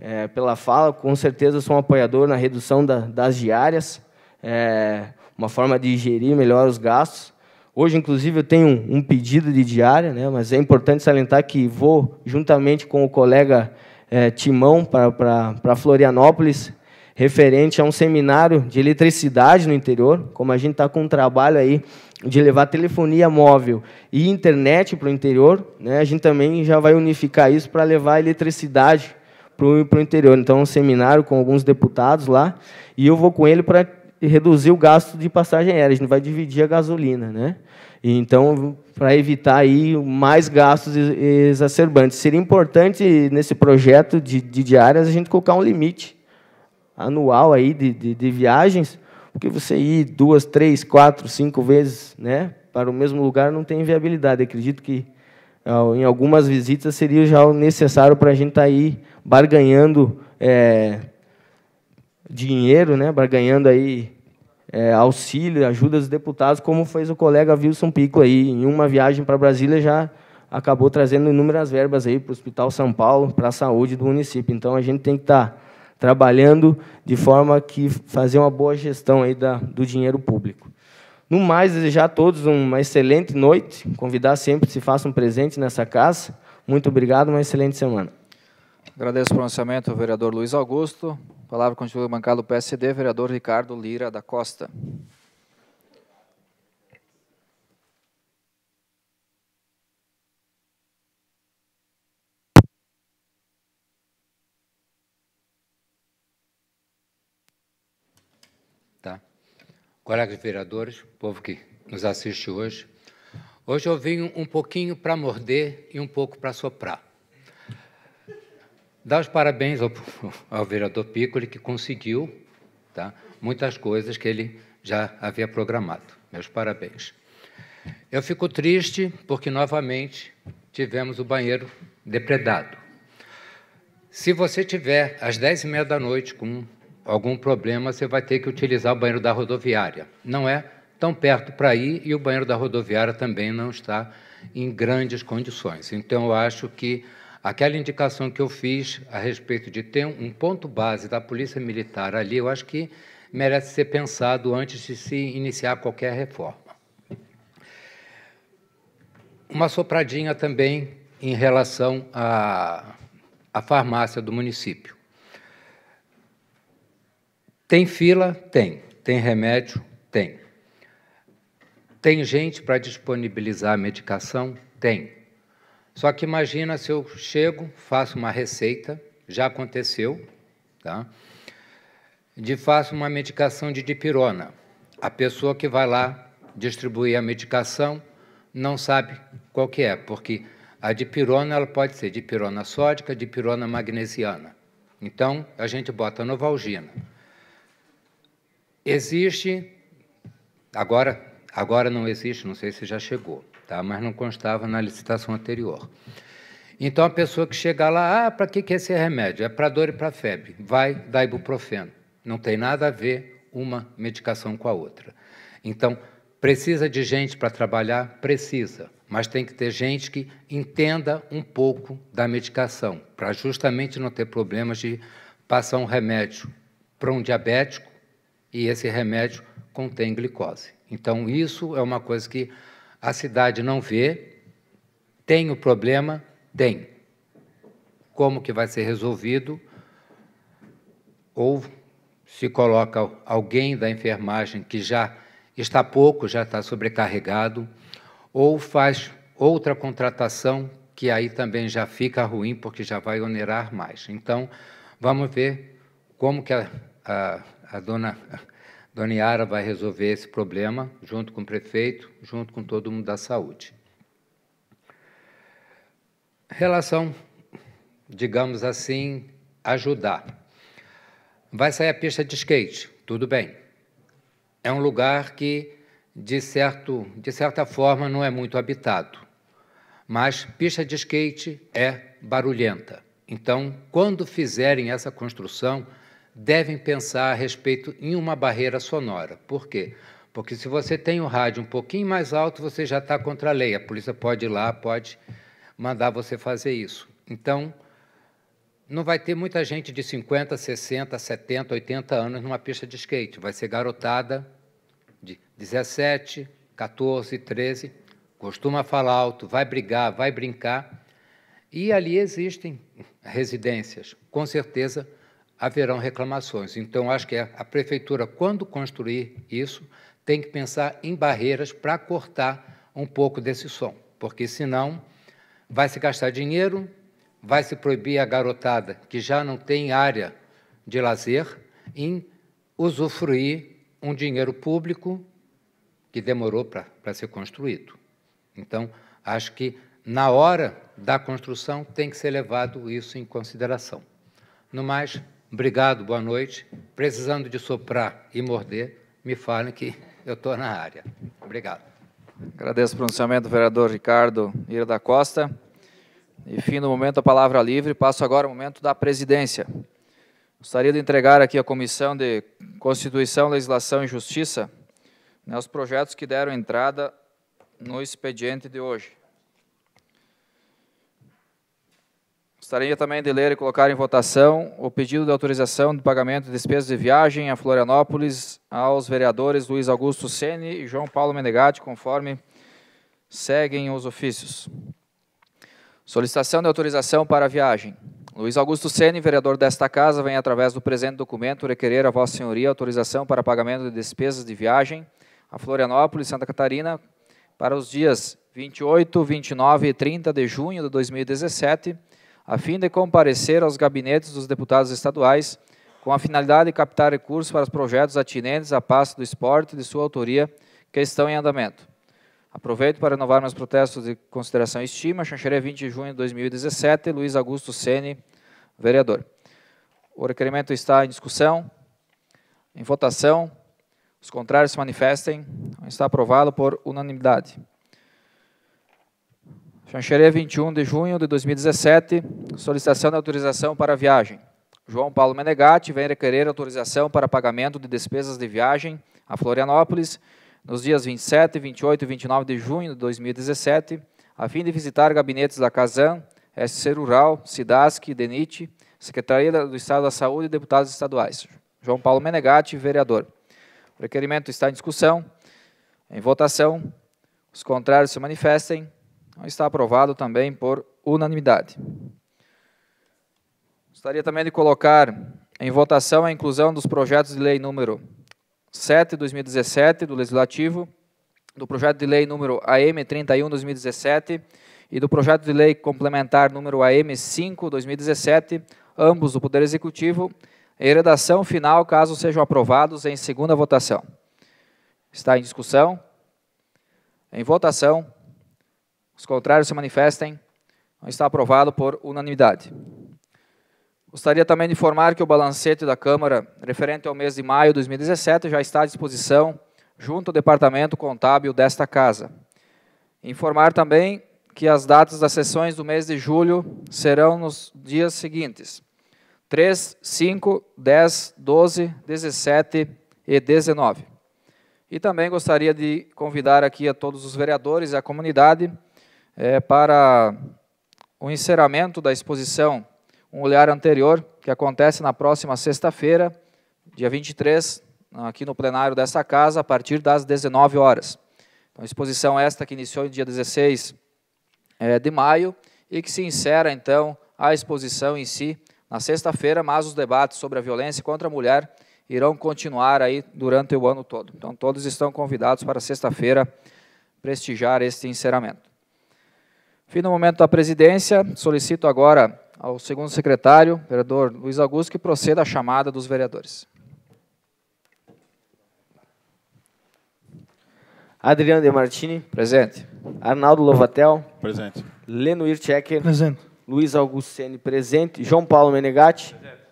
é, pela fala, com certeza sou um apoiador na redução da, das diárias. É, uma forma de gerir melhor os gastos. Hoje, inclusive, eu tenho um pedido de diária, né, mas é importante salientar que vou, juntamente com o colega é, Timão, para Florianópolis, referente a um seminário de eletricidade no interior, como a gente está com um trabalho aí de levar telefonia móvel e internet para o interior, né, a gente também já vai unificar isso para levar eletricidade para o interior. Então, é um seminário com alguns deputados lá, e eu vou com ele para reduzir o gasto de passagem aérea, a gente vai dividir a gasolina, né? Então, para evitar aí mais gastos exacerbantes, seria importante nesse projeto de, de diárias a gente colocar um limite anual aí de, de, de viagens, porque você ir duas, três, quatro, cinco vezes, né, para o mesmo lugar não tem viabilidade. Eu acredito que em algumas visitas seria já o necessário para a gente estar tá aí barganhando. É, dinheiro, né, ganhando aí é, auxílio, ajuda dos deputados, como fez o colega Wilson Pico aí, em uma viagem para Brasília já acabou trazendo inúmeras verbas aí para o Hospital São Paulo, para a saúde do município. Então a gente tem que estar tá trabalhando de forma que fazer uma boa gestão aí da, do dinheiro público. No mais, desejar a todos uma excelente noite, convidar sempre que se façam presente nessa casa. Muito obrigado, uma excelente semana. Agradeço o pronunciamento, vereador Luiz Augusto. A palavra continua bancado do PSD, vereador Ricardo Lira da Costa. Tá. Colegas vereadores, povo que nos assiste hoje, hoje eu vim um pouquinho para morder e um pouco para soprar. Dar os parabéns ao, [LAUGHS] ao vereador Piccoli, que conseguiu tá, muitas coisas que ele já havia programado. Meus parabéns. Eu fico triste porque, novamente, tivemos o banheiro depredado. Se você tiver às 10 e meia da noite com algum problema, você vai ter que utilizar o banheiro da rodoviária. Não é tão perto para ir e o banheiro da rodoviária também não está em grandes condições. Então, eu acho que Aquela indicação que eu fiz a respeito de ter um ponto base da Polícia Militar ali, eu acho que merece ser pensado antes de se iniciar qualquer reforma. Uma sopradinha também em relação à, à farmácia do município. Tem fila? Tem. Tem remédio? Tem. Tem gente para disponibilizar a medicação? Tem. Só que imagina se eu chego, faço uma receita, já aconteceu, tá? de faço uma medicação de dipirona. A pessoa que vai lá distribuir a medicação não sabe qual que é, porque a dipirona ela pode ser dipirona sódica, dipirona magnesiana. Então, a gente bota novalgina. Existe, agora, agora não existe, não sei se já chegou, tá? mas não constava na licitação anterior. Então, a pessoa que chega lá, ah, para que, que é esse remédio? É para dor e para febre. Vai, dar ibuprofeno. Não tem nada a ver uma medicação com a outra. Então, precisa de gente para trabalhar? Precisa. Mas tem que ter gente que entenda um pouco da medicação, para justamente não ter problemas de passar um remédio para um diabético e esse remédio contém glicose. Então, isso é uma coisa que a cidade não vê, tem o problema? Tem. Como que vai ser resolvido? Ou se coloca alguém da enfermagem que já está pouco, já está sobrecarregado, ou faz outra contratação que aí também já fica ruim porque já vai onerar mais. Então, vamos ver como que a, a, a dona Dona Yara vai resolver esse problema junto com o prefeito, junto com todo mundo da saúde. Relação, digamos assim, ajudar. Vai sair a pista de skate, tudo bem. É um lugar que, de, certo, de certa forma, não é muito habitado. Mas pista de skate é barulhenta. Então, quando fizerem essa construção, devem pensar a respeito em uma barreira sonora. Por quê? Porque se você tem o rádio um pouquinho mais alto, você já está contra a lei. A polícia pode ir lá, pode mandar você fazer isso. Então, não vai ter muita gente de 50, 60, 70, 80 anos numa pista de skate. Vai ser garotada de 17, 14, 13. Costuma falar alto, vai brigar, vai brincar. E ali existem residências, com certeza haverão reclamações. Então, acho que a prefeitura, quando construir isso, tem que pensar em barreiras para cortar um pouco desse som, porque senão vai se gastar dinheiro, vai se proibir a garotada que já não tem área de lazer em usufruir um dinheiro público que demorou para ser construído. Então, acho que na hora da construção tem que ser levado isso em consideração. No mais, Obrigado, boa noite. Precisando de soprar e morder, me falem que eu estou na área. Obrigado. Agradeço o pronunciamento do vereador Ricardo Ira da Costa. E fim do momento a palavra livre. Passo agora ao momento da presidência. Gostaria de entregar aqui à Comissão de Constituição, Legislação e Justiça né, os projetos que deram entrada no expediente de hoje. Gostaria também de ler e colocar em votação o pedido de autorização de pagamento de despesas de viagem a Florianópolis aos vereadores Luiz Augusto Sene e João Paulo Menegatti, conforme seguem os ofícios. Solicitação de autorização para a viagem. Luiz Augusto Sene, vereador desta Casa, vem através do presente documento requerer a Vossa Senhoria autorização para pagamento de despesas de viagem a Florianópolis, Santa Catarina, para os dias 28, 29 e 30 de junho de 2017 a fim de comparecer aos gabinetes dos deputados estaduais, com a finalidade de captar recursos para os projetos atinentes à pasta do esporte de sua autoria que estão em andamento. Aproveito para renovar meus protestos de consideração e estima. Xanxerê, 20 de junho de 2017. Luiz Augusto Sene, vereador. O requerimento está em discussão, em votação. Os contrários se manifestem. Está aprovado por unanimidade. Xanxerê, 21 de junho de 2017, solicitação de autorização para viagem. João Paulo Menegatti vem requerer autorização para pagamento de despesas de viagem a Florianópolis nos dias 27, 28 e 29 de junho de 2017, a fim de visitar gabinetes da Casan, SC Rural, SIDASC, DENIT, Secretaria do Estado da Saúde e deputados estaduais. João Paulo Menegatti, vereador. O requerimento está em discussão, em votação. Os contrários se manifestem está aprovado também por unanimidade. Gostaria também de colocar em votação a inclusão dos projetos de lei número 7 2017 do legislativo, do projeto de lei número AM 31 2017 e do projeto de lei complementar número AM 5 2017, ambos do Poder Executivo, em redação final, caso sejam aprovados em segunda votação. Está em discussão? Em votação. Os contrários se manifestem. Está aprovado por unanimidade. Gostaria também de informar que o balancete da Câmara, referente ao mês de maio de 2017, já está à disposição junto ao Departamento Contábil desta Casa. Informar também que as datas das sessões do mês de julho serão nos dias seguintes: 3, 5, 10, 12, 17 e 19. E também gostaria de convidar aqui a todos os vereadores e a comunidade é, para o encerramento da exposição Um Olhar Anterior, que acontece na próxima sexta-feira, dia 23, aqui no plenário dessa casa, a partir das 19 horas. Então, exposição esta que iniciou no dia 16 é, de maio e que se encerra, então, a exposição em si na sexta-feira, mas os debates sobre a violência contra a mulher irão continuar aí durante o ano todo. Então, todos estão convidados para sexta-feira prestigiar este encerramento. Fim do momento da presidência, solicito agora ao segundo secretário, vereador Luiz Augusto, que proceda à chamada dos vereadores. Adriano De Martini. Presente. Arnaldo Lovatel. Presente. Lenoir Checker. Presente. Luiz Augusto Sene, presente. João Paulo Menegatti. Presente.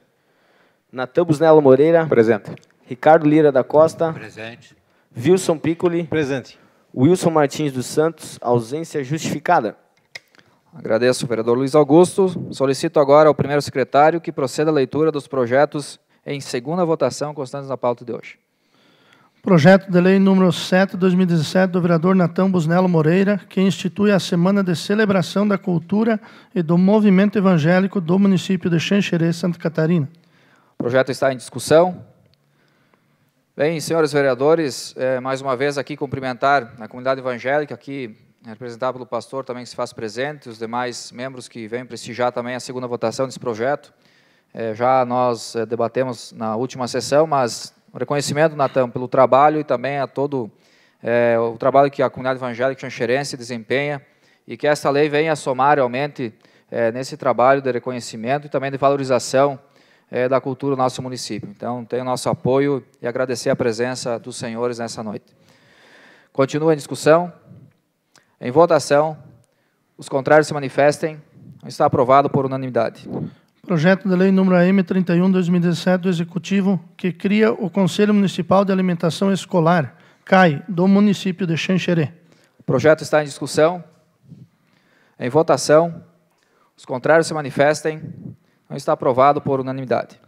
Natan Busnello Moreira. Presente. Ricardo Lira da Costa. Presente. Wilson Piccoli. Presente. Wilson Martins dos Santos, ausência justificada. Agradeço, vereador Luiz Augusto. Solicito agora ao primeiro secretário que proceda à leitura dos projetos em segunda votação constantes na pauta de hoje. Projeto de lei número 7, 2017, do vereador Natão Busnello Moreira, que institui a Semana de Celebração da Cultura e do Movimento Evangélico do município de Xanxerê, Santa Catarina. O projeto está em discussão. Bem, senhores vereadores, eh, mais uma vez aqui cumprimentar a comunidade evangélica aqui é representado pelo pastor também que se faz presente, os demais membros que vêm prestigiar também a segunda votação desse projeto. É, já nós é, debatemos na última sessão, mas um reconhecimento, Natan, pelo trabalho e também a todo é, o trabalho que a comunidade evangélica xanxerense desempenha e que esta lei venha somar realmente é, nesse trabalho de reconhecimento e também de valorização é, da cultura do nosso município. Então, tem o nosso apoio e agradecer a presença dos senhores nessa noite. Continua a discussão. Em votação, os contrários se manifestem. Está aprovado por unanimidade. Projeto de Lei número M31-2017 do Executivo, que cria o Conselho Municipal de Alimentação Escolar, CAI, do município de Xanxerê. O projeto está em discussão. Em votação, os contrários se manifestem. Não está aprovado por unanimidade.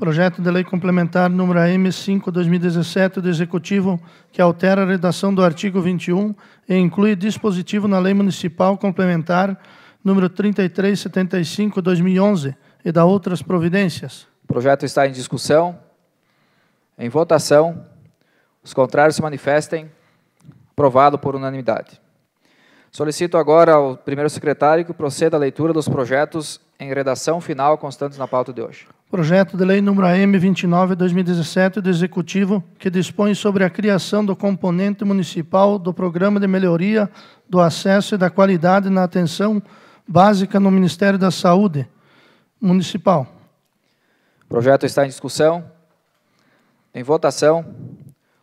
Projeto de Lei Complementar número M5-2017 do Executivo, que altera a redação do artigo 21 e inclui dispositivo na Lei Municipal Complementar número 3375-2011 e da outras providências. O projeto está em discussão. Em votação. Os contrários se manifestem. Aprovado por unanimidade. Solicito agora ao primeiro secretário que proceda à leitura dos projetos em redação final constantes na pauta de hoje. Projeto de Lei Número M29/2017 do Executivo, que dispõe sobre a criação do componente municipal do Programa de Melhoria do Acesso e da Qualidade na Atenção Básica no Ministério da Saúde Municipal. O projeto está em discussão. Em votação.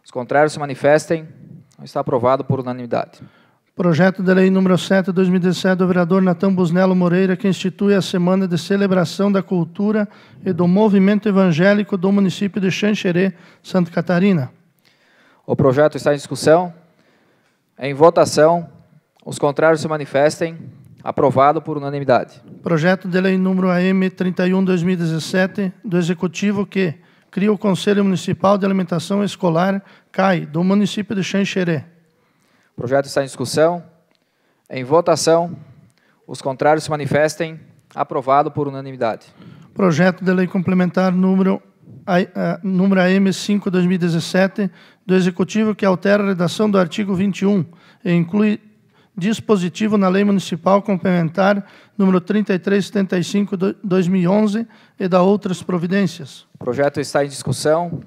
Os contrários se manifestem. Está aprovado por unanimidade. Projeto de Lei número 7, 2017, do vereador Natan Busnello Moreira, que institui a Semana de Celebração da Cultura e do Movimento Evangélico do município de Xanxerê, Santa Catarina. O projeto está em discussão. Em votação. Os contrários se manifestem. Aprovado por unanimidade. Projeto de Lei número AM 31, 2017, do Executivo que cria o Conselho Municipal de Alimentação Escolar, CAI, do município de Xanxerê. O projeto está em discussão. Em votação. Os contrários se manifestem. Aprovado por unanimidade. Projeto de lei complementar número, eh, número AM5-2017 do Executivo que altera a redação do artigo 21 e inclui dispositivo na Lei Municipal Complementar número 3375/2011 e da outras providências. O projeto está em discussão,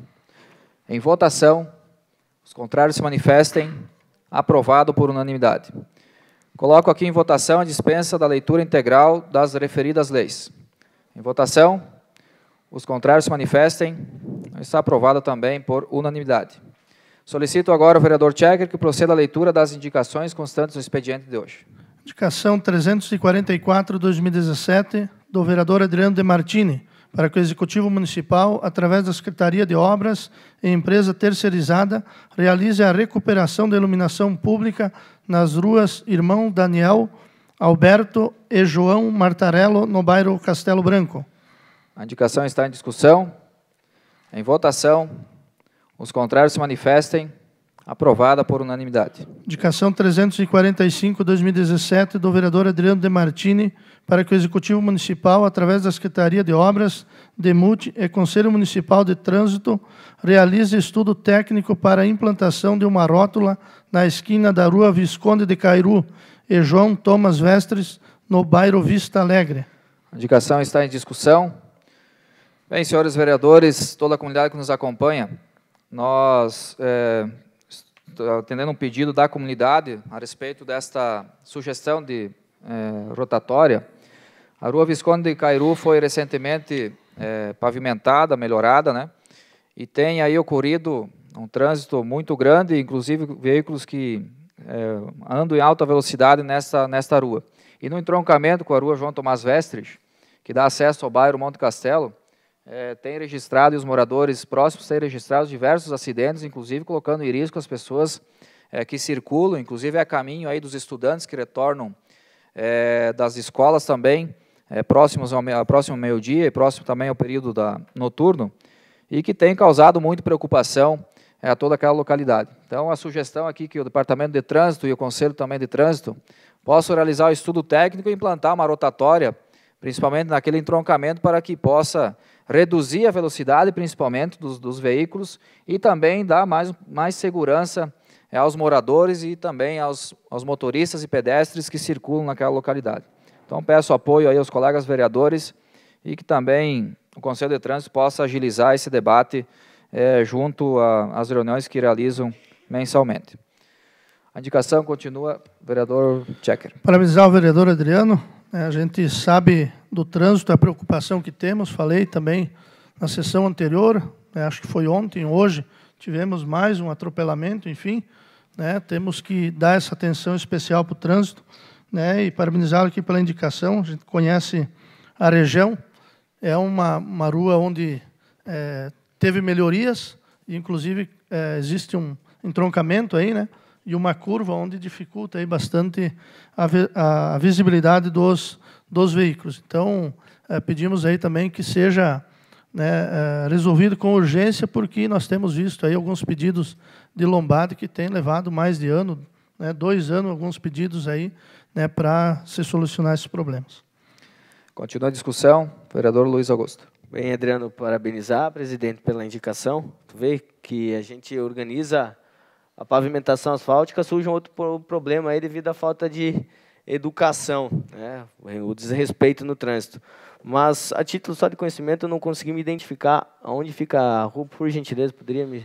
em votação. Os contrários se manifestem. Aprovado por unanimidade. Coloco aqui em votação a dispensa da leitura integral das referidas leis. Em votação, os contrários se manifestem. Está aprovada também por unanimidade. Solicito agora o vereador Checker que proceda à leitura das indicações constantes do expediente de hoje. Indicação 344-2017 do vereador Adriano De Martini, para que o Executivo Municipal, através da Secretaria de Obras e empresa terceirizada, realize a recuperação da iluminação pública nas ruas Irmão Daniel, Alberto e João Martarello, no bairro Castelo Branco. A indicação está em discussão. Em votação. Os contrários se manifestem. Aprovada por unanimidade. Indicação 345-2017 do vereador Adriano De Martini para que o Executivo Municipal, através da Secretaria de Obras, DEMUT e Conselho Municipal de Trânsito, realize estudo técnico para a implantação de uma rótula na esquina da rua Visconde de Cairu e João Thomas Vestres, no bairro Vista Alegre. A indicação está em discussão. Bem, senhores vereadores, toda a comunidade que nos acompanha, nós... É atendendo um pedido da comunidade a respeito desta sugestão de eh, rotatória. A rua Visconde de Cairu foi recentemente eh, pavimentada, melhorada, né? E tem aí ocorrido um trânsito muito grande, inclusive veículos que eh, andam em alta velocidade nesta, nesta rua. E no entroncamento com a rua João Tomás Vestres, que dá acesso ao bairro Monte Castelo, é, tem registrado, e os moradores próximos têm registrado diversos acidentes, inclusive colocando em risco as pessoas é, que circulam, inclusive a caminho aí dos estudantes que retornam é, das escolas também, é, próximos ao, próximo meio-dia e próximo também ao período da, noturno, e que tem causado muita preocupação é, a toda aquela localidade. Então, a sugestão aqui que o Departamento de Trânsito e o Conselho também de Trânsito possam realizar o estudo técnico e implantar uma rotatória, principalmente naquele entroncamento, para que possa reduzir a velocidade, principalmente, dos, dos veículos e também dar mais, mais segurança é, aos moradores e também aos, aos motoristas e pedestres que circulam naquela localidade. Então, peço apoio aí aos colegas vereadores e que também o Conselho de Trânsito possa agilizar esse debate é, junto às reuniões que realizam mensalmente. A indicação continua, vereador Checker. Parabenizar o vereador Adriano. É, a gente sabe do trânsito, a preocupação que temos, falei também na sessão anterior, né, acho que foi ontem, hoje, tivemos mais um atropelamento, enfim. Né, temos que dar essa atenção especial para o trânsito né, e parabenizá-lo aqui pela indicação. A gente conhece a região, é uma, uma rua onde é, teve melhorias, inclusive é, existe um entroncamento aí, né? e uma curva onde dificulta aí bastante a, a visibilidade dos, dos veículos. Então, é, pedimos aí também que seja né, é, resolvido com urgência, porque nós temos visto aí alguns pedidos de lombada que tem levado mais de ano, né, dois anos, alguns pedidos aí né, para se solucionar esses problemas. Continua a discussão, vereador Luiz Augusto. Bem, Adriano, parabenizar, presidente, pela indicação. Tu vê que a gente organiza a pavimentação asfáltica, surge um outro problema aí devido à falta de educação, né? o desrespeito no trânsito. Mas, a título só de conhecimento, eu não consegui me identificar aonde fica a rua, por gentileza, poderia me...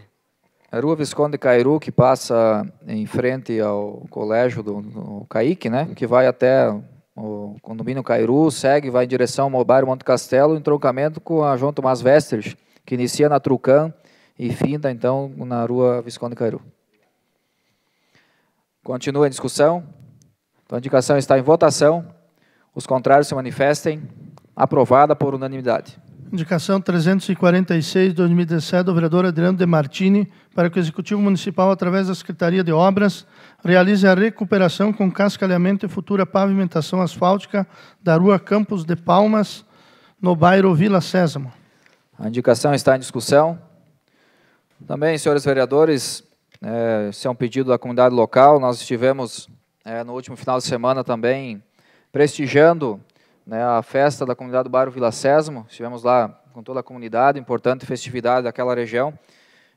A rua Visconde Cairu, que passa em frente ao colégio do, do Caique, né? que vai até o condomínio Cairu, segue, vai em direção ao Mobile Monte Castelo, em troncamento com a João Tomás Vesters, que inicia na Trucã e finda, então, na rua Visconde Cairu. Continua a discussão. Então, a indicação está em votação. Os contrários se manifestem. Aprovada por unanimidade. Indicação 346, 2017, do vereador Adriano De Martini, para que o Executivo Municipal, através da Secretaria de Obras, realize a recuperação com cascalhamento e futura pavimentação asfáltica da rua Campos de Palmas, no bairro Vila Sésamo. A indicação está em discussão. Também, senhores vereadores, é, esse é um pedido da comunidade local. Nós estivemos é, no último final de semana também prestigiando né, a festa da comunidade do bairro Vila Sésamo. Estivemos lá com toda a comunidade, importante festividade daquela região.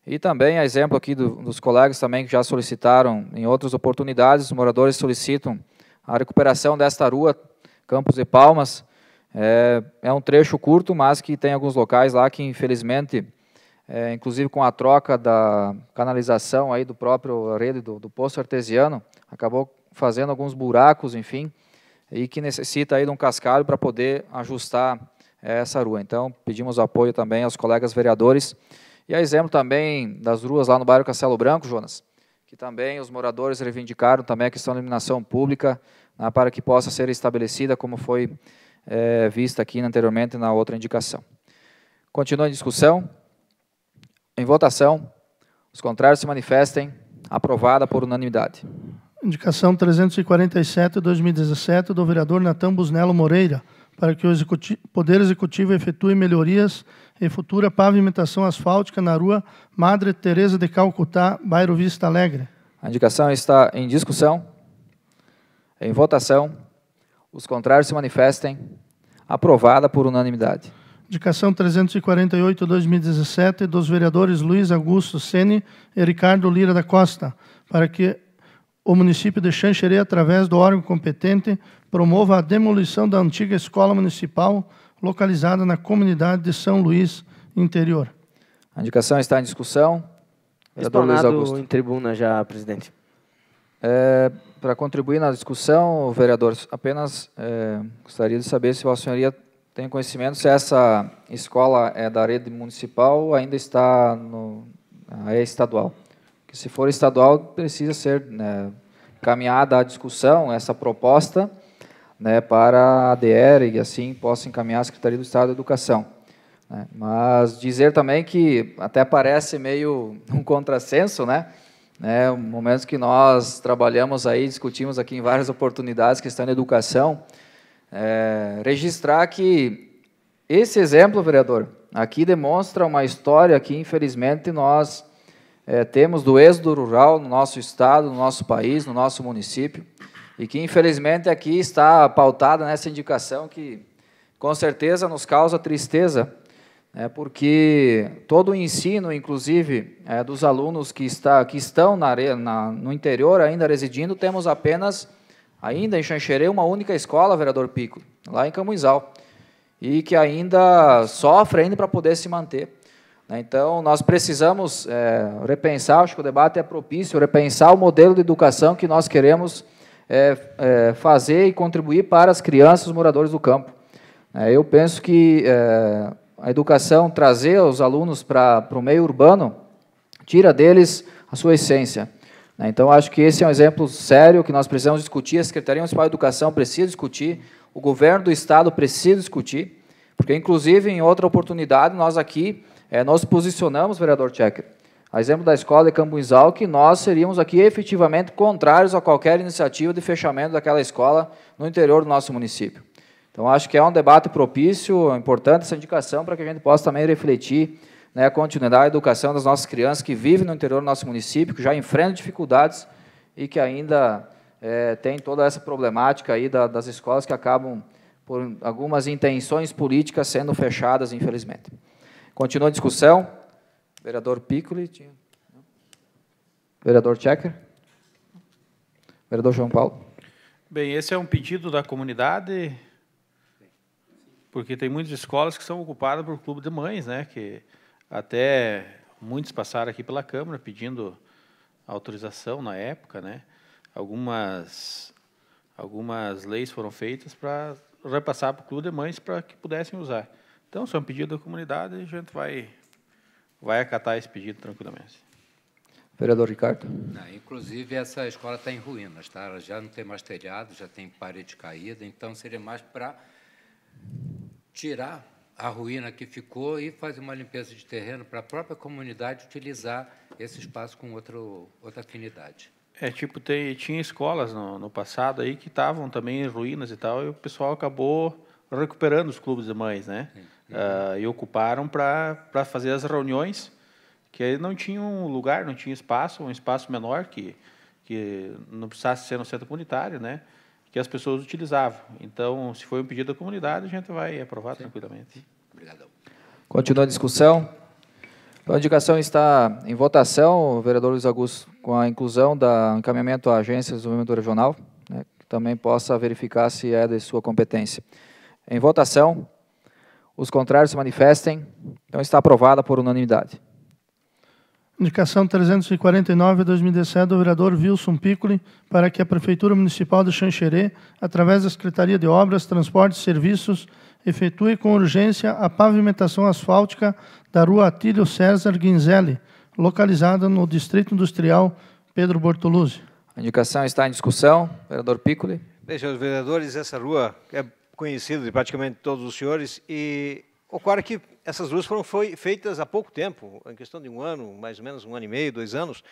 E também, a exemplo aqui do, dos colegas também que já solicitaram em outras oportunidades, os moradores solicitam a recuperação desta rua, Campos e Palmas. É, é um trecho curto, mas que tem alguns locais lá que, infelizmente, é, inclusive com a troca da canalização aí do próprio rede do, do poço artesiano, acabou fazendo alguns buracos, enfim, e que necessita aí de um cascalho para poder ajustar é, essa rua. Então, pedimos apoio também aos colegas vereadores. E a exemplo também das ruas lá no bairro Castelo Branco, Jonas, que também os moradores reivindicaram também a questão da iluminação pública né, para que possa ser estabelecida, como foi é, vista aqui anteriormente na outra indicação. Continua a discussão. Em votação. Os contrários se manifestem. Aprovada por unanimidade. Indicação 347 2017 do vereador Natan Busnello Moreira para que o executivo, Poder Executivo efetue melhorias e futura pavimentação asfáltica na rua Madre Teresa de Calcutá, bairro Vista Alegre. A indicação está em discussão, em votação. Os contrários se manifestem. Aprovada por unanimidade. Indicação 348-2017 dos vereadores Luiz Augusto Sene e Ricardo Lira da Costa, para que o município de Xanxerê, através do órgão competente, promova a demolição da antiga escola municipal localizada na comunidade de São Luís Interior. A indicação está em discussão. Vereador Luiz Augusto. em tribuna já, presidente. É, para contribuir na discussão, vereador, apenas é, gostaria de saber se a senhoria tenho conhecimento se essa escola é da rede municipal ou ainda está no, é estadual. Que se for estadual, precisa ser né, caminhada a discussão, essa proposta, né, para a ADR e assim possa encaminhar a Secretaria do Estado da Educação. Né. Mas dizer também que até parece meio [LAUGHS] um contrassenso, né? Né, momentos que nós trabalhamos aí, discutimos aqui em várias oportunidades que estão na educação, é, registrar que esse exemplo, vereador, aqui demonstra uma história que, infelizmente, nós é, temos do êxodo rural no nosso estado, no nosso país, no nosso município, e que, infelizmente, aqui está pautada nessa indicação que, com certeza, nos causa tristeza, né, porque todo o ensino, inclusive, é, dos alunos que, está, que estão na, na, no interior ainda residindo, temos apenas Ainda em uma única escola, vereador Pico, lá em Camuizal, e que ainda sofre ainda para poder se manter. Né? Então, nós precisamos é, repensar, acho que o debate é propício, repensar o modelo de educação que nós queremos é, é, fazer e contribuir para as crianças, os moradores do campo. Né? eu penso que é, a educação, trazer os alunos para, para o meio urbano, tira deles a sua essência. Né? Então, acho que esse é um exemplo sério que nós precisamos discutir, a Secretaria Municipal de Educação precisa discutir, o governo do Estado precisa discutir, porque, inclusive, em outra oportunidade, nós aqui é, eh, nós posicionamos, vereador Checker, a exemplo da escola de Cambuizal, que nós seríamos aqui efetivamente contrários a qualquer iniciativa de fechamento daquela escola no interior do nosso município. Então, acho que é um debate propício, é importante essa indicação para que a gente possa também refletir né, continuidade da educação das nossas crianças que vivem no interior do nosso município, que já enfrentam dificuldades e que ainda é, tem toda essa problemática aí da, das escolas que acabam, por algumas intenções políticas, sendo fechadas, infelizmente. Continua a discussão. Vereador Piccoli. Tinha... Vereador Checker. Vereador João Paulo. Bem, esse é um pedido da comunidade, porque tem muitas escolas que são ocupadas por clube de mães, né, que até muitos passaram aqui pela Câmara pedindo autorização na época, né? Algumas, algumas leis foram feitas para repassar para o Clube de Mães para que pudessem usar. Então, se é um pedido da comunidade, a gente vai, vai acatar esse pedido tranquilamente. Vereador Ricardo. Não, inclusive, essa escola está em ruínas, tá? Ela já não tem mais telhado, já tem parede caída, então seria mais para tirar a ruína que ficou e fazer uma limpeza de terreno para a própria comunidade utilizar esse espaço com outro, outra afinidade. É, tipo, tem, tinha escolas no, no passado aí que estavam também em ruínas e tal, e o pessoal acabou recuperando os clubes de mães, né? Uh, e ocuparam para fazer as reuniões, que aí não tinha um lugar, não tinha espaço, um espaço menor que, que não precisasse ser no centro comunitário, né? que as pessoas utilizavam. Então, se foi um pedido da comunidade, a gente vai aprovar Sim. tranquilamente. Obrigado. Continua a discussão. A indicação está em votação, vereador Luiz Augusto, com a inclusão do encaminhamento à Agência de Desenvolvimento Regional, né, que também possa verificar se é de sua competência. Em votação, os contrários se manifestem, então está aprovada por unanimidade. Indicação 349 2017 do vereador Wilson Piccoli para que a Prefeitura Municipal de Xanxerê, através da Secretaria de Obras, Transportes e Serviços, efetue com urgência a pavimentação asfáltica da rua Atílio César Guinzelli, localizada no Distrito Industrial Pedro Bortoluzzi. A indicação está em discussão. Vereador Piccoli. Deixa os vereadores, essa rua é conhecida de praticamente todos os senhores e Ocorre que essas ruas foram foi, feitas há pouco tempo, em questão de um ano, mais ou menos um ano e meio, dois anos,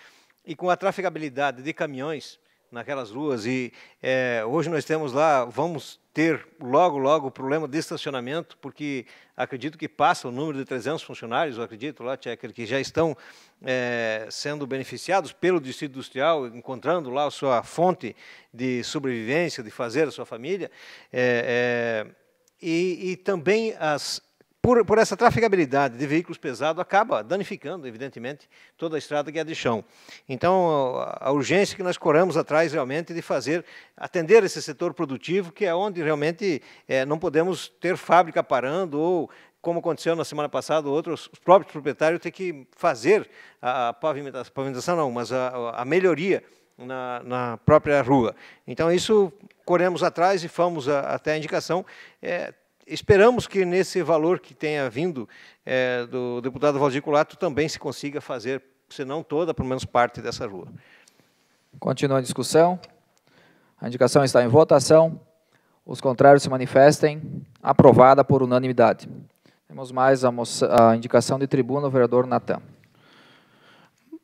e com a trafegabilidade de caminhões naquelas ruas. E é, hoje nós temos lá, vamos ter logo, logo o problema de estacionamento, porque acredito que passa o número de 300 funcionários, eu acredito lá, Tchecker, que já estão é, sendo beneficiados pelo distrito industrial, encontrando lá a sua fonte de sobrevivência, de fazer a sua família. É, é e, e, também as por, por essa traficabilidade de veículos pesados, acaba danificando, evidentemente, toda a estrada que é de chão. Então, a urgência que nós coramos atrás, realmente, de fazer, atender esse setor produtivo, que é onde realmente é, não podemos ter fábrica parando ou como aconteceu na semana passada, outros, os próprios proprietários têm que fazer a pavimentação, pavimentação não, mas a, a melhoria na, na, própria rua. Então, isso corremos atrás e fomos a, até a indicação, é, esperamos que nesse valor que tenha vindo é, do deputado Valdir Culato também se consiga fazer, se não toda, pelo menos parte dessa rua. Continua a discussão. A indicação está em votação. Os contrários se manifestem. Aprovada por unanimidade. Temos mais a, moça, a indicação de tribuna, o vereador Natan.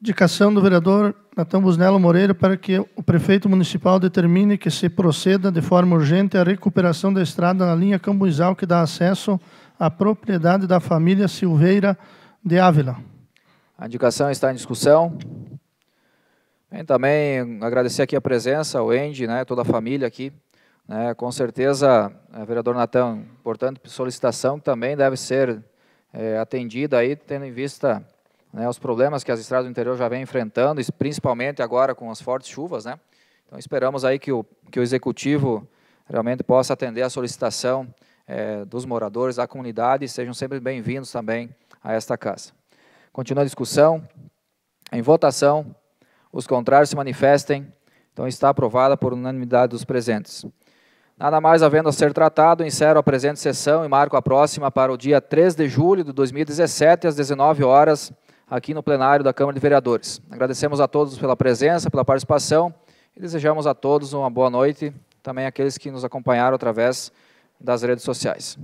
Indicação do vereador Natan Busnello Moreira para que o prefeito municipal determine que se proceda de forma urgente à recuperação da estrada na linha Cambuizal que dá acesso à propriedade da família Silveira de Ávila. A indicação está em discussão. Bem, também agradecer aqui a presença, o Andy, né, toda a família aqui. Né, com certeza, é, vereador Natan, importante solicitação que também deve ser é, atendida aí, tendo em vista né, os problemas que as estradas do interior já vêm enfrentando, principalmente agora com as fortes chuvas. Né? Então, esperamos aí que o, que o executivo realmente possa atender a solicitação é, dos moradores da comunidade e sejam sempre bem-vindos também a esta casa. Continua a discussão. Em votação, os contrários se manifestem. Então, está aprovada por unanimidade dos presentes. Nada mais havendo a ser tratado, encerro a presente sessão e marco a próxima para o dia 3 de julho de 2017, às 19 horas, aqui no plenário da Câmara de Vereadores. Agradecemos a todos pela presença, pela participação e desejamos a todos uma boa noite, também aqueles que nos acompanharam através das redes sociais.